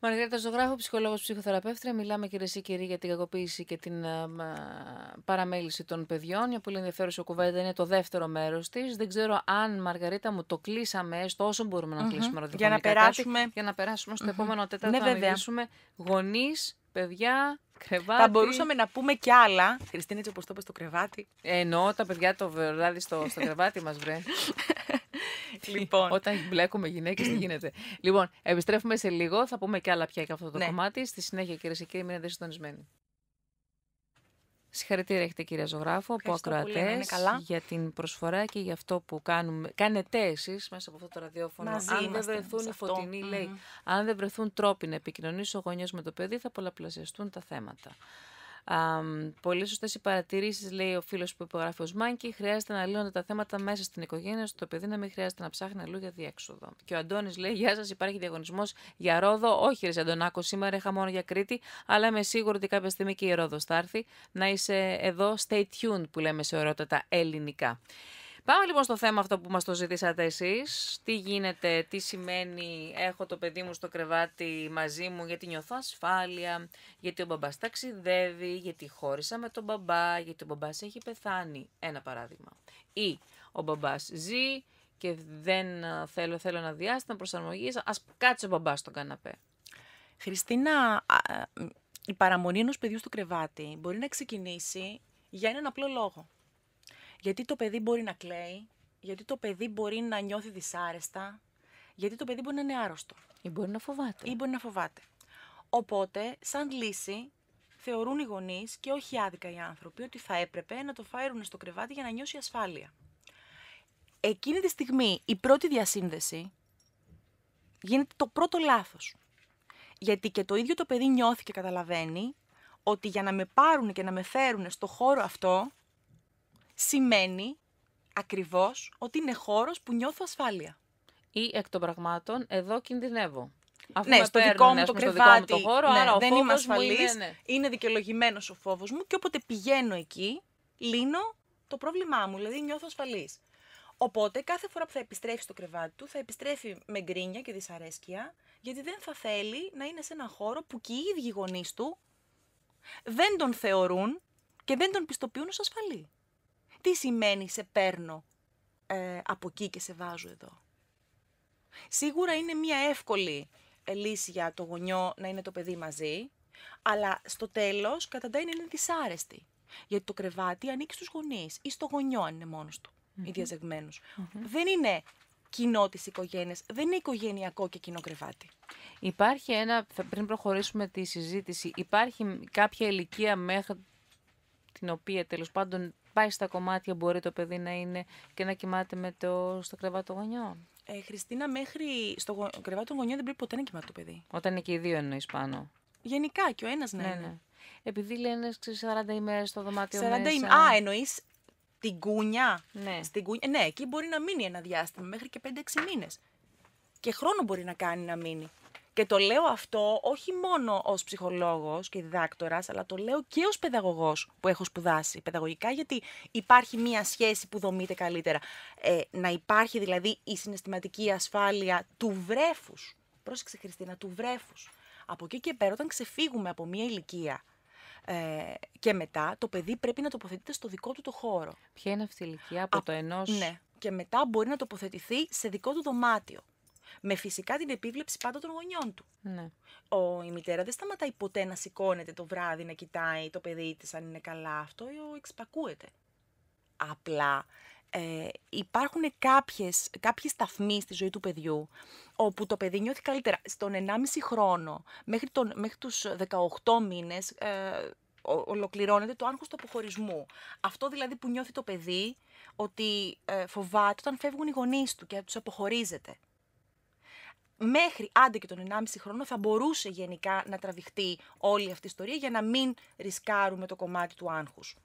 Μαργαρίτα Ζωγράφου, ψυχολόγος ψυχοθεραπεύτρια. Μιλάμε κυρίες και κύριοι για την κακοποίηση και την α, ε, ε, παραμέληση των παιδιών. Μια πολύ ενδιαφέρουσα κουβέντα είναι το δεύτερο μέρος της. Δεν ξέρω αν, Μαργαρίτα, μου το κλείσαμε έστω όσο μπορούμε να mm κλείσουμε Για να περάσουμε. για να περάσουμε στο επόμενο ναι, τέταρτο ναι, να μιλήσουμε γονείς, παιδιά, Κρεβάτι. Θα μπορούσαμε να πούμε κι άλλα. Χριστίνα, έτσι όπως το στο κρεβάτι. Εννοώ τα παιδιά το βράδυ στο, στο κρεβάτι μας, βρε. λοιπόν. Όταν μπλέκουμε γυναίκες, τι γίνεται. λοιπόν, επιστρέφουμε σε λίγο. Θα πούμε και άλλα πια για αυτό το ναι. κομμάτι. Στη συνέχεια, κυρίε και κύριοι, μείνετε συντονισμένοι. Συγχαρητήρια έχετε κυρία Ζωγράφο από ακροατέ για την προσφορά και για αυτό που κάνουμε, κάνετε εσείς μέσα από αυτό το ραδιόφωνο. αν δεν βρεθούν οι φωτεινοι αν δεν βρεθούν τρόποι να επικοινωνήσει ο γονιός με το παιδί, θα πολλαπλασιαστούν τα θέματα. Um, πολύ σωστές οι παρατηρήσεις, λέει ο φίλος που υπογράφει ο Χρειάζεται να λύνονται τα θέματα μέσα στην οικογένεια, στο παιδί να μην χρειάζεται να ψάχνει αλλού για διέξοδο. Και ο Αντώνης λέει: Γεια σας, υπάρχει διαγωνισμός για Ρόδο. Όχι, Ρε Αντωνάκο, σήμερα είχα μόνο για Κρήτη, αλλά είμαι σίγουρο ότι κάποια στιγμή και η Ρόδος θα έρθει. Να είσαι εδώ, stay tuned που λέμε σε ορότατα ελληνικά. Πάμε λοιπόν στο θέμα αυτό που μας το ζητήσατε εσείς. Τι γίνεται, τι σημαίνει έχω το παιδί μου στο κρεβάτι μαζί μου, γιατί νιώθω ασφάλεια, γιατί ο μπαμπάς ταξιδεύει, γιατί χώρισα με τον μπαμπά, γιατί ο μπαμπάς έχει πεθάνει. Ένα παράδειγμα. Ή ο μπαμπάς ζει και δεν θέλω, θέλω να διάστημα προσαρμογής, ας κάτσε ο μπαμπάς στον καναπέ. Χριστίνα, η παραμονή ενός παιδιού στο κρεβάτι μπορεί να ξεκινήσει για έναν απλό λόγο. Γιατί το παιδί μπορεί να κλαίει, γιατί το παιδί μπορεί να νιώθει δυσάρεστα, γιατί το παιδί μπορεί να είναι άρρωστο. Ή μπορεί να φοβάται. Ή μπορεί να φοβάται. Οπότε, σαν λύση, θεωρούν οι γονείς και όχι άδικα οι άνθρωποι ότι θα έπρεπε να το φέρουν στο κρεβάτι για να νιώσει ασφάλεια. Εκείνη τη στιγμή η πρώτη διασύνδεση γίνεται το πρώτο λάθος. Γιατί και το ίδιο το παιδί νιώθει και καταλαβαίνει ότι για να με πάρουν και να με φέρουν στο χώρο αυτό σημαίνει ακριβώς ότι είναι χώρος που νιώθω ασφάλεια. Ή εκ των πραγμάτων, εδώ κινδυνεύω. Αφού ναι, στο, δικό μου το κρεβάτι, μου χώρο, ναι, δεν είμαι ασφαλής, είναι, ναι. δικαιολογημένος ο φόβος μου και όποτε πηγαίνω εκεί, λύνω το πρόβλημά μου, δηλαδή νιώθω ασφαλής. Οπότε κάθε φορά που θα επιστρέφει στο κρεβάτι του, θα επιστρέφει με γκρίνια και δυσαρέσκεια, γιατί δεν θα θέλει να είναι σε έναν χώρο που και οι ίδιοι γονείς του δεν τον θεωρούν και δεν τον πιστοποιούν ως ασφαλή. Τι σημαίνει σε παίρνω ε, από εκεί και σε βάζω εδώ. Σίγουρα είναι μια εύκολη ε, λύση για το γονιό να είναι το παιδί μαζί, αλλά στο τέλος καταντάει να είναι δυσάρεστη. Γιατί το κρεβάτι ανήκει στους γονείς ή στο γονιό αν είναι μόνος του mm-hmm. ή Δεν είναι κοινό της οικογένειας. Δεν είναι οικογενειακό και κοινό κρεβάτι. Υπάρχει ένα, πριν προχωρήσουμε τη συζήτηση, υπάρχει κάποια ηλικία μέχρι την οποία τέλος πάντων πάει στα κομμάτια, μπορεί το παιδί να είναι και να κοιμάται με το, στο κρεβάτι των γονιών. Ε, Χριστίνα, μέχρι στο κρεβάτι των γονιών δεν πρέπει ποτέ να κοιμάται το παιδί. Όταν είναι και οι δύο εννοείς πάνω. Γενικά και ο ένας να ναι, είναι. Ναι. Επειδή λένες 40 ημέρες στο δωμάτιο 40 μέσα. Ημ... Α, εννοείς την κούνια. Ναι. Στην κούνια. Ναι, εκεί μπορεί να μείνει ένα διάστημα μέχρι και 5-6 μήνες. Και χρόνο μπορεί να κάνει να μείνει. Και το λέω αυτό όχι μόνο ως ψυχολόγος και διδάκτορας, αλλά το λέω και ως παιδαγωγός που έχω σπουδάσει παιδαγωγικά, γιατί υπάρχει μία σχέση που δομείται καλύτερα. Ε, να υπάρχει δηλαδή η συναισθηματική ασφάλεια του βρέφους. Πρόσεξε Χριστίνα, του βρέφους. Από εκεί και πέρα όταν ξεφύγουμε από μία ηλικία ε, και μετά, το παιδί πρέπει να τοποθετείται στο δικό του το χώρο. Ποια είναι αυτή η ηλικία από το ενός... Ναι. Και μετά μπορεί να τοποθετηθεί σε δικό του δωμάτιο. Με φυσικά την επίβλεψη πάντα των γονιών του. Ναι. Ο, η μητέρα δεν σταματάει ποτέ να σηκώνεται το βράδυ να κοιτάει το παιδί της αν είναι καλά. Αυτό ε, εξπακούεται. Απλά ε, υπάρχουν κάποιες, κάποιες σταθμοί στη ζωή του παιδιού όπου το παιδί νιώθει καλύτερα. Στον 1,5 χρόνο μέχρι, τον, μέχρι τους 18 μήνες ε, ολοκληρώνεται το άγχος του αποχωρισμού. Αυτό δηλαδή που νιώθει το παιδί ότι ε, φοβάται όταν φεύγουν οι γονείς του και τους αποχωρίζεται μέχρι άντε και τον 1,5 χρόνο θα μπορούσε γενικά να τραβηχτεί όλη αυτή η ιστορία για να μην ρισκάρουμε το κομμάτι του άγχους.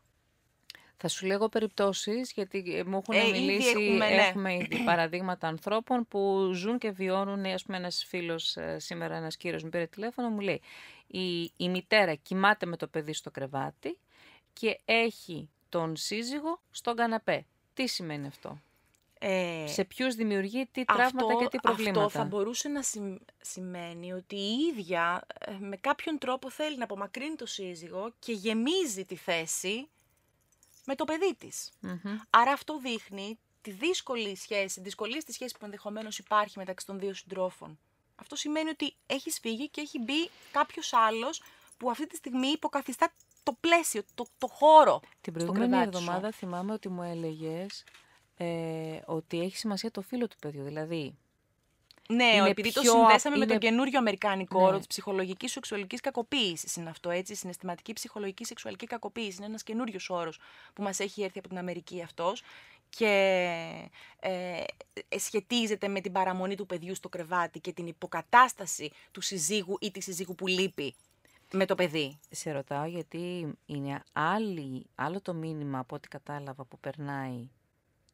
Θα σου λέγω περιπτώσεις, γιατί ε, μου έχουν ε, μιλήσει, έχουμε, ναι. ήδη παραδείγματα ανθρώπων που ζουν και βιώνουν, ε, ας πούμε ένας φίλος σήμερα, ένας κύριος μου πήρε τηλέφωνο, μου λέει η, η μητέρα κοιμάται με το παιδί στο κρεβάτι και έχει τον σύζυγο στον καναπέ. Τι σημαίνει αυτό. Ε, σε ποιους δημιουργεί τι τραύματα και τι προβλήματα. Αυτό θα μπορούσε να σημαίνει ότι η ίδια ε, με κάποιον τρόπο θέλει να απομακρύνει το σύζυγο και γεμίζει τη θέση με το παιδί της. mm Άρα αυτό δείχνει τη δύσκολη σχέση, τη δυσκολία στη σχέση που ενδεχομένως υπάρχει μεταξύ των δύο συντρόφων. Αυτό σημαίνει ότι έχει φύγει και έχει μπει κάποιος άλλος που αυτή τη στιγμή υποκαθιστά το πλαίσιο, το, το χώρο. Την προηγούμενη εβδομάδα θυμάμαι ότι μου έλεγες ε, ότι έχει σημασία το φίλο του παιδιού. Δηλαδή, ναι, επειδή το συνδέσαμε με τον καινούριο αμερικάνικο ναι. όρο της ψυχολογικής σεξουαλικής κακοποίησης. Είναι αυτό έτσι. Συναισθηματική ψυχολογική σεξουαλική κακοποίηση. Είναι ένας καινούριος όρος που μας έχει έρθει από την Αμερική αυτός και ε, ε, σχετίζεται με την παραμονή του παιδιού στο κρεβάτι και την υποκατάσταση του συζύγου ή τη συζύγου που λείπει με το παιδί. Σε ρωτάω γιατί είναι άλλη, άλλο το μήνυμα από ό,τι κατάλαβα που περνάει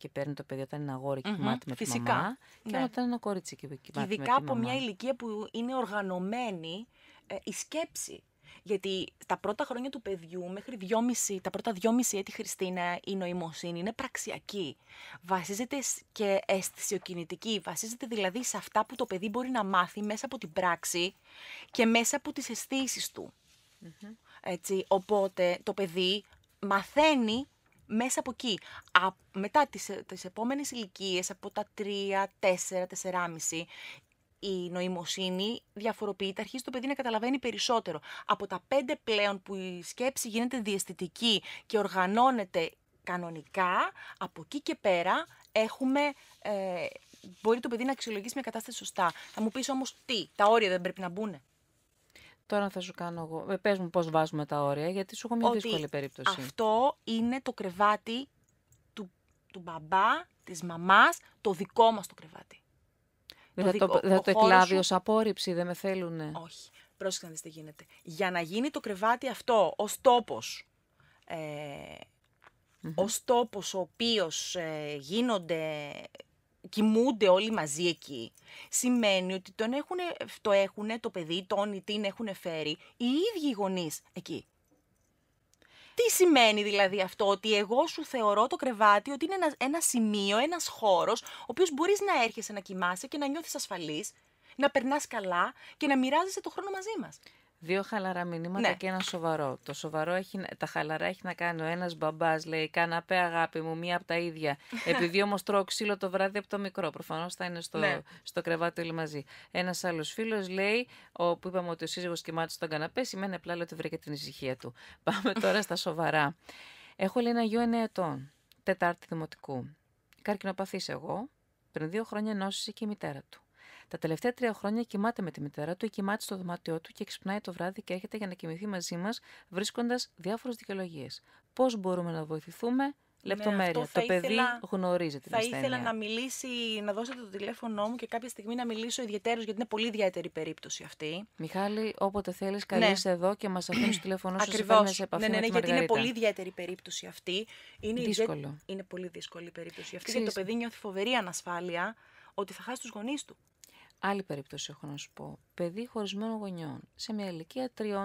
και παίρνει το παιδί όταν είναι αγόρι και κοιμάται mm-hmm, με τη φυσικά. μαμά. Και ναι. όταν είναι κορίτσι και κοιμάται με τη από μια ηλικία που είναι οργανωμένη ε, η σκέψη. Γιατί τα πρώτα χρόνια του παιδιού, μέχρι δυόμιση, τα πρώτα δυόμιση έτη Χριστίνα, η νοημοσύνη είναι πραξιακή. Βασίζεται και αισθησιοκινητική. Βασίζεται δηλαδή σε αυτά που το παιδί μπορεί να μάθει μέσα από την πράξη και μέσα από τις αισθήσεις του. Έτσι, οπότε το παιδί μαθαίνει μέσα από εκεί. Α, μετά τις, ε, τις επόμενες ηλικίες, από τα 3, 4, 4,5, η νοημοσύνη διαφοροποιείται, αρχίζει το παιδί να καταλαβαίνει περισσότερο. Από τα πέντε πλέον που η σκέψη γίνεται διαστητική και οργανώνεται κανονικά, από εκεί και πέρα έχουμε... Ε, μπορεί το παιδί να αξιολογήσει μια κατάσταση σωστά. Θα μου πεις όμως τι, τα όρια δεν πρέπει να μπουν. Τώρα θα σου κάνω εγώ. Ε, μου πώς βάζουμε τα όρια, γιατί σου έχω μια δύσκολη περίπτωση. αυτό είναι το κρεβάτι του, του μπαμπά, της μαμάς, το δικό μας το κρεβάτι. Δεν θα, το, το εκλάβει σου... απόρριψη, δεν με θέλουνε. Όχι. Πρόσεχε να δεις τι γίνεται. Για να γίνει το κρεβάτι αυτό ως τόπος, ε, mm ως τόπος ο οποίος ε, γίνονται κοιμούνται όλοι μαζί εκεί, σημαίνει ότι τον έχουνε το έχουν το παιδί, τον ή την έχουν φέρει οι ίδιοι γονείς εκεί. Τι σημαίνει δηλαδή αυτό, ότι εγώ σου θεωρώ το κρεβάτι ότι είναι ένα, σημείο, ένας χώρος, ο οποίος μπορείς να έρχεσαι να κοιμάσαι και να νιώθεις ασφαλής, να περνάς καλά και να μοιράζεσαι το χρόνο μαζί μας. Δύο χαλαρά μηνύματα ναι. και ένα σοβαρό. Το σοβαρό έχει, τα χαλαρά έχει να κάνει ο ένας μπαμπάς, λέει καναπέ αγάπη μου, μία από τα ίδια. Επειδή όμως τρώω ξύλο το βράδυ από το μικρό, προφανώς θα είναι στο, ναι. στο κρεβάτι όλοι μαζί. Ένας άλλος φίλος λέει, ο, που είπαμε ότι ο σύζυγος κοιμάται στον καναπέ, σημαίνει απλά ότι βρήκε την ησυχία του. Πάμε τώρα στα σοβαρά. Έχω λέει ένα γιο 9 ετών, Τετάρτη Δημοτικού. Καρκινοπαθής εγώ, πριν δύο χρόνια νόσησε και η μητέρα του. Τα τελευταία τρία χρόνια κοιμάται με τη μητέρα του ή κοιμάται στο δωμάτιό του και ξυπνάει το βράδυ και έρχεται για να κοιμηθεί μαζί μας, βρίσκοντας διάφορες δικαιολογίες. Πώς μπορούμε να βοηθηθούμε, ναι, Λεπτομέρεια. το παιδί ήθελα, γνωρίζει την θα ασθένεια. Θα ήθελα να μιλήσει, να δώσετε το τηλέφωνό μου και κάποια στιγμή να μιλήσω ιδιαίτερω, γιατί είναι πολύ ιδιαίτερη περίπτωση αυτή. Μιχάλη, όποτε θέλεις, καλεί ναι. εδώ και μας αφήνεις το τηλέφωνό σου Ακριβώ. σε ναι, επαφή. Ναι, ναι, ναι, γιατί είναι πολύ ιδιαίτερη περίπτωση αυτή. Είναι δύσκολο. είναι πολύ δύσκολη περίπτωση αυτή. Ξείς. Γιατί το παιδί νιώθει φοβερή ανασφάλεια ότι θα χάσει τους γονείς του. Άλλη περίπτωση έχω να σου πω. Παιδί χωρισμένων γονιών, σε μια ηλικία 3-3,5.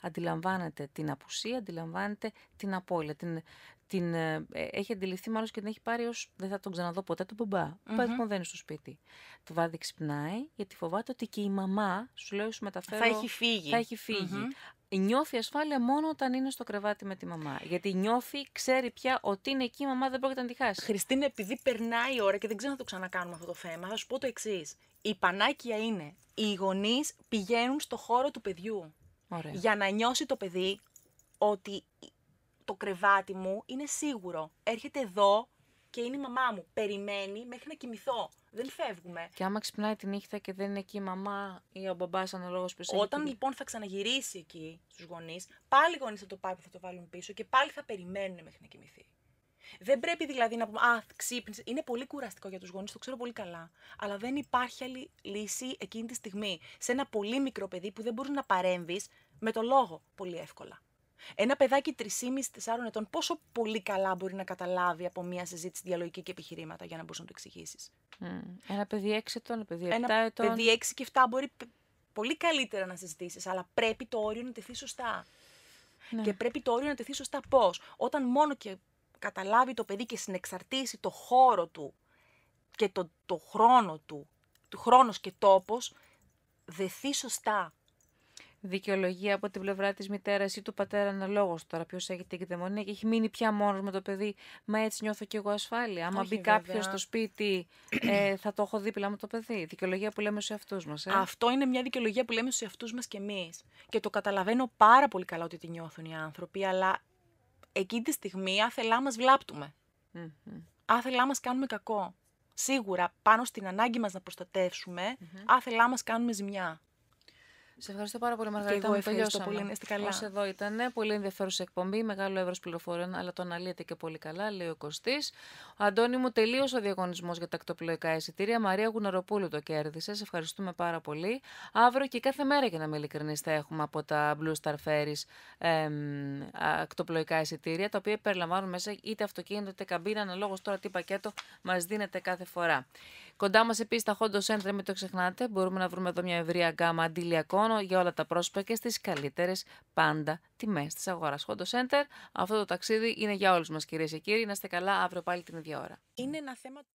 Αντιλαμβάνεται την απουσία, αντιλαμβάνεται την απώλεια. Την, την, ε, έχει αντιληφθεί μάλλον και την έχει πάρει ως δεν θα τον ξαναδώ ποτέ τον μπαμπά. Mm-hmm. δεν είναι στο σπίτι. Το βάδι ξυπνάει γιατί φοβάται ότι και η μαμά, σου λέω, σου μεταφέρω. Θα έχει φύγει. Θα έχει ε, νιώθει ασφάλεια μόνο όταν είναι στο κρεβάτι με τη μαμά. Γιατί νιώθει, ξέρει πια ότι είναι εκεί η μαμά, δεν πρόκειται να τη χάσει. Χριστίνα, επειδή περνάει η ώρα και δεν ξέρω να το ξανακάνουμε αυτό το θέμα, θα σου πω το εξής. Η πανάκια είναι οι γονείς πηγαίνουν στο χώρο του παιδιού. Για να νιώσει το παιδί ότι το κρεβάτι μου είναι σίγουρο. Έρχεται εδώ, και είναι η μαμά μου. Περιμένει μέχρι να κοιμηθώ. Δεν φεύγουμε. Και άμα ξυπνάει τη νύχτα και δεν είναι εκεί η μαμά ή ο μπαμπάς, αναλόγως ποιο Όταν λοιπόν θα ξαναγυρίσει εκεί στους γονείς, πάλι οι γονείς θα το πάρουν, θα το βάλουν πίσω και πάλι θα περιμένουν μέχρι να κοιμηθεί. Δεν πρέπει δηλαδή να πούμε Α, ξύπνησε. Είναι πολύ κουραστικό για τους γονείς, το ξέρω πολύ καλά. Αλλά δεν υπάρχει άλλη λύση εκείνη τη στιγμή. Σε ένα πολύ μικρό παιδί που δεν μπορείς να παρέμβεις με το λόγο πολύ εύκολα. Ένα παιδάκι 3,5-4 ετών, πόσο πολύ καλά μπορεί να καταλάβει από μια συζήτηση διαλογική και επιχειρήματα για να μπορείς να το εξηγήσεις. Mm. Ένα παιδί 6 ετών, παιδί 7 ένα ετών. Ένα παιδί 6 και 7 μπορεί πολύ καλύτερα να συζητήσεις, αλλά πρέπει το όριο να τεθεί σωστά. Ναι. Και πρέπει το όριο να τεθεί σωστά πώς. Όταν μόνο και καταλάβει το παιδί και συνεξαρτήσει το χώρο του και το, το χρόνο του, του χρόνος και τόπος, δεθεί σωστά δικαιολογία από την πλευρά της μητέρας ή του πατέρα αναλόγω τώρα ποιος έχει την εκδαιμονία και έχει μείνει πια μόνος με το παιδί. Μα έτσι νιώθω κι εγώ ασφάλεια. Άμα μπει κάποιος στο σπίτι, ε, θα το έχω δίπλα με το παιδί. Δικαιολογία που λέμε στου εαυτού μας. Ε. Αυτό είναι μια δικαιολογία που λέμε στου εαυτού μας κι εμείς. Και το καταλαβαίνω πάρα πολύ καλά ότι τη νιώθουν οι άνθρωποι, αλλά εκείνη τη στιγμή άθελά μας βλάπτουμε. Mm-hmm. Άθελά μας κάνουμε κακό. Σίγουρα πάνω στην ανάγκη μας να προστατεύσουμε, mm-hmm. άθελά μας κάνουμε ζημιά. Σε ευχαριστώ πάρα πολύ, Μαργαρίτα. εγώ ευχαριστώ πολύ. καλά. εδώ ήταν πολύ ενδιαφέρουσα εκπομπή, μεγάλο εύρος πληροφοριών, αλλά το αναλύεται και πολύ καλά, λέει ο Κωστής. Ο Αντώνη μου τελείωσε ο διαγωνισμός για τα ακτοπλοϊκά εισιτήρια. Μαρία Γουναροπούλου το κέρδισε. Σε ευχαριστούμε πάρα πολύ. Αύριο και κάθε μέρα, για να είμαι ειλικρινής, θα έχουμε από τα Blue Star Ferries ακτοπλοϊκά εισιτήρια, τα οποία περιλαμβάνουν μέσα είτε αυτοκίνητο είτε καμπίνα, αναλόγως τώρα τι πακέτο μας δίνεται κάθε φορά. Κοντά μας επίσης τα Hondo Center, μην το ξεχνάτε. Μπορούμε να βρούμε εδώ μια ευρεία γκάμα αντιλιακών για όλα τα πρόσωπα και στι καλύτερες πάντα τιμές της αγοράς. Hondo Center, αυτό το ταξίδι είναι για όλους μας, κυρίες και κύριοι. Να είστε καλά, αύριο πάλι την ίδια ώρα. Είναι θέμα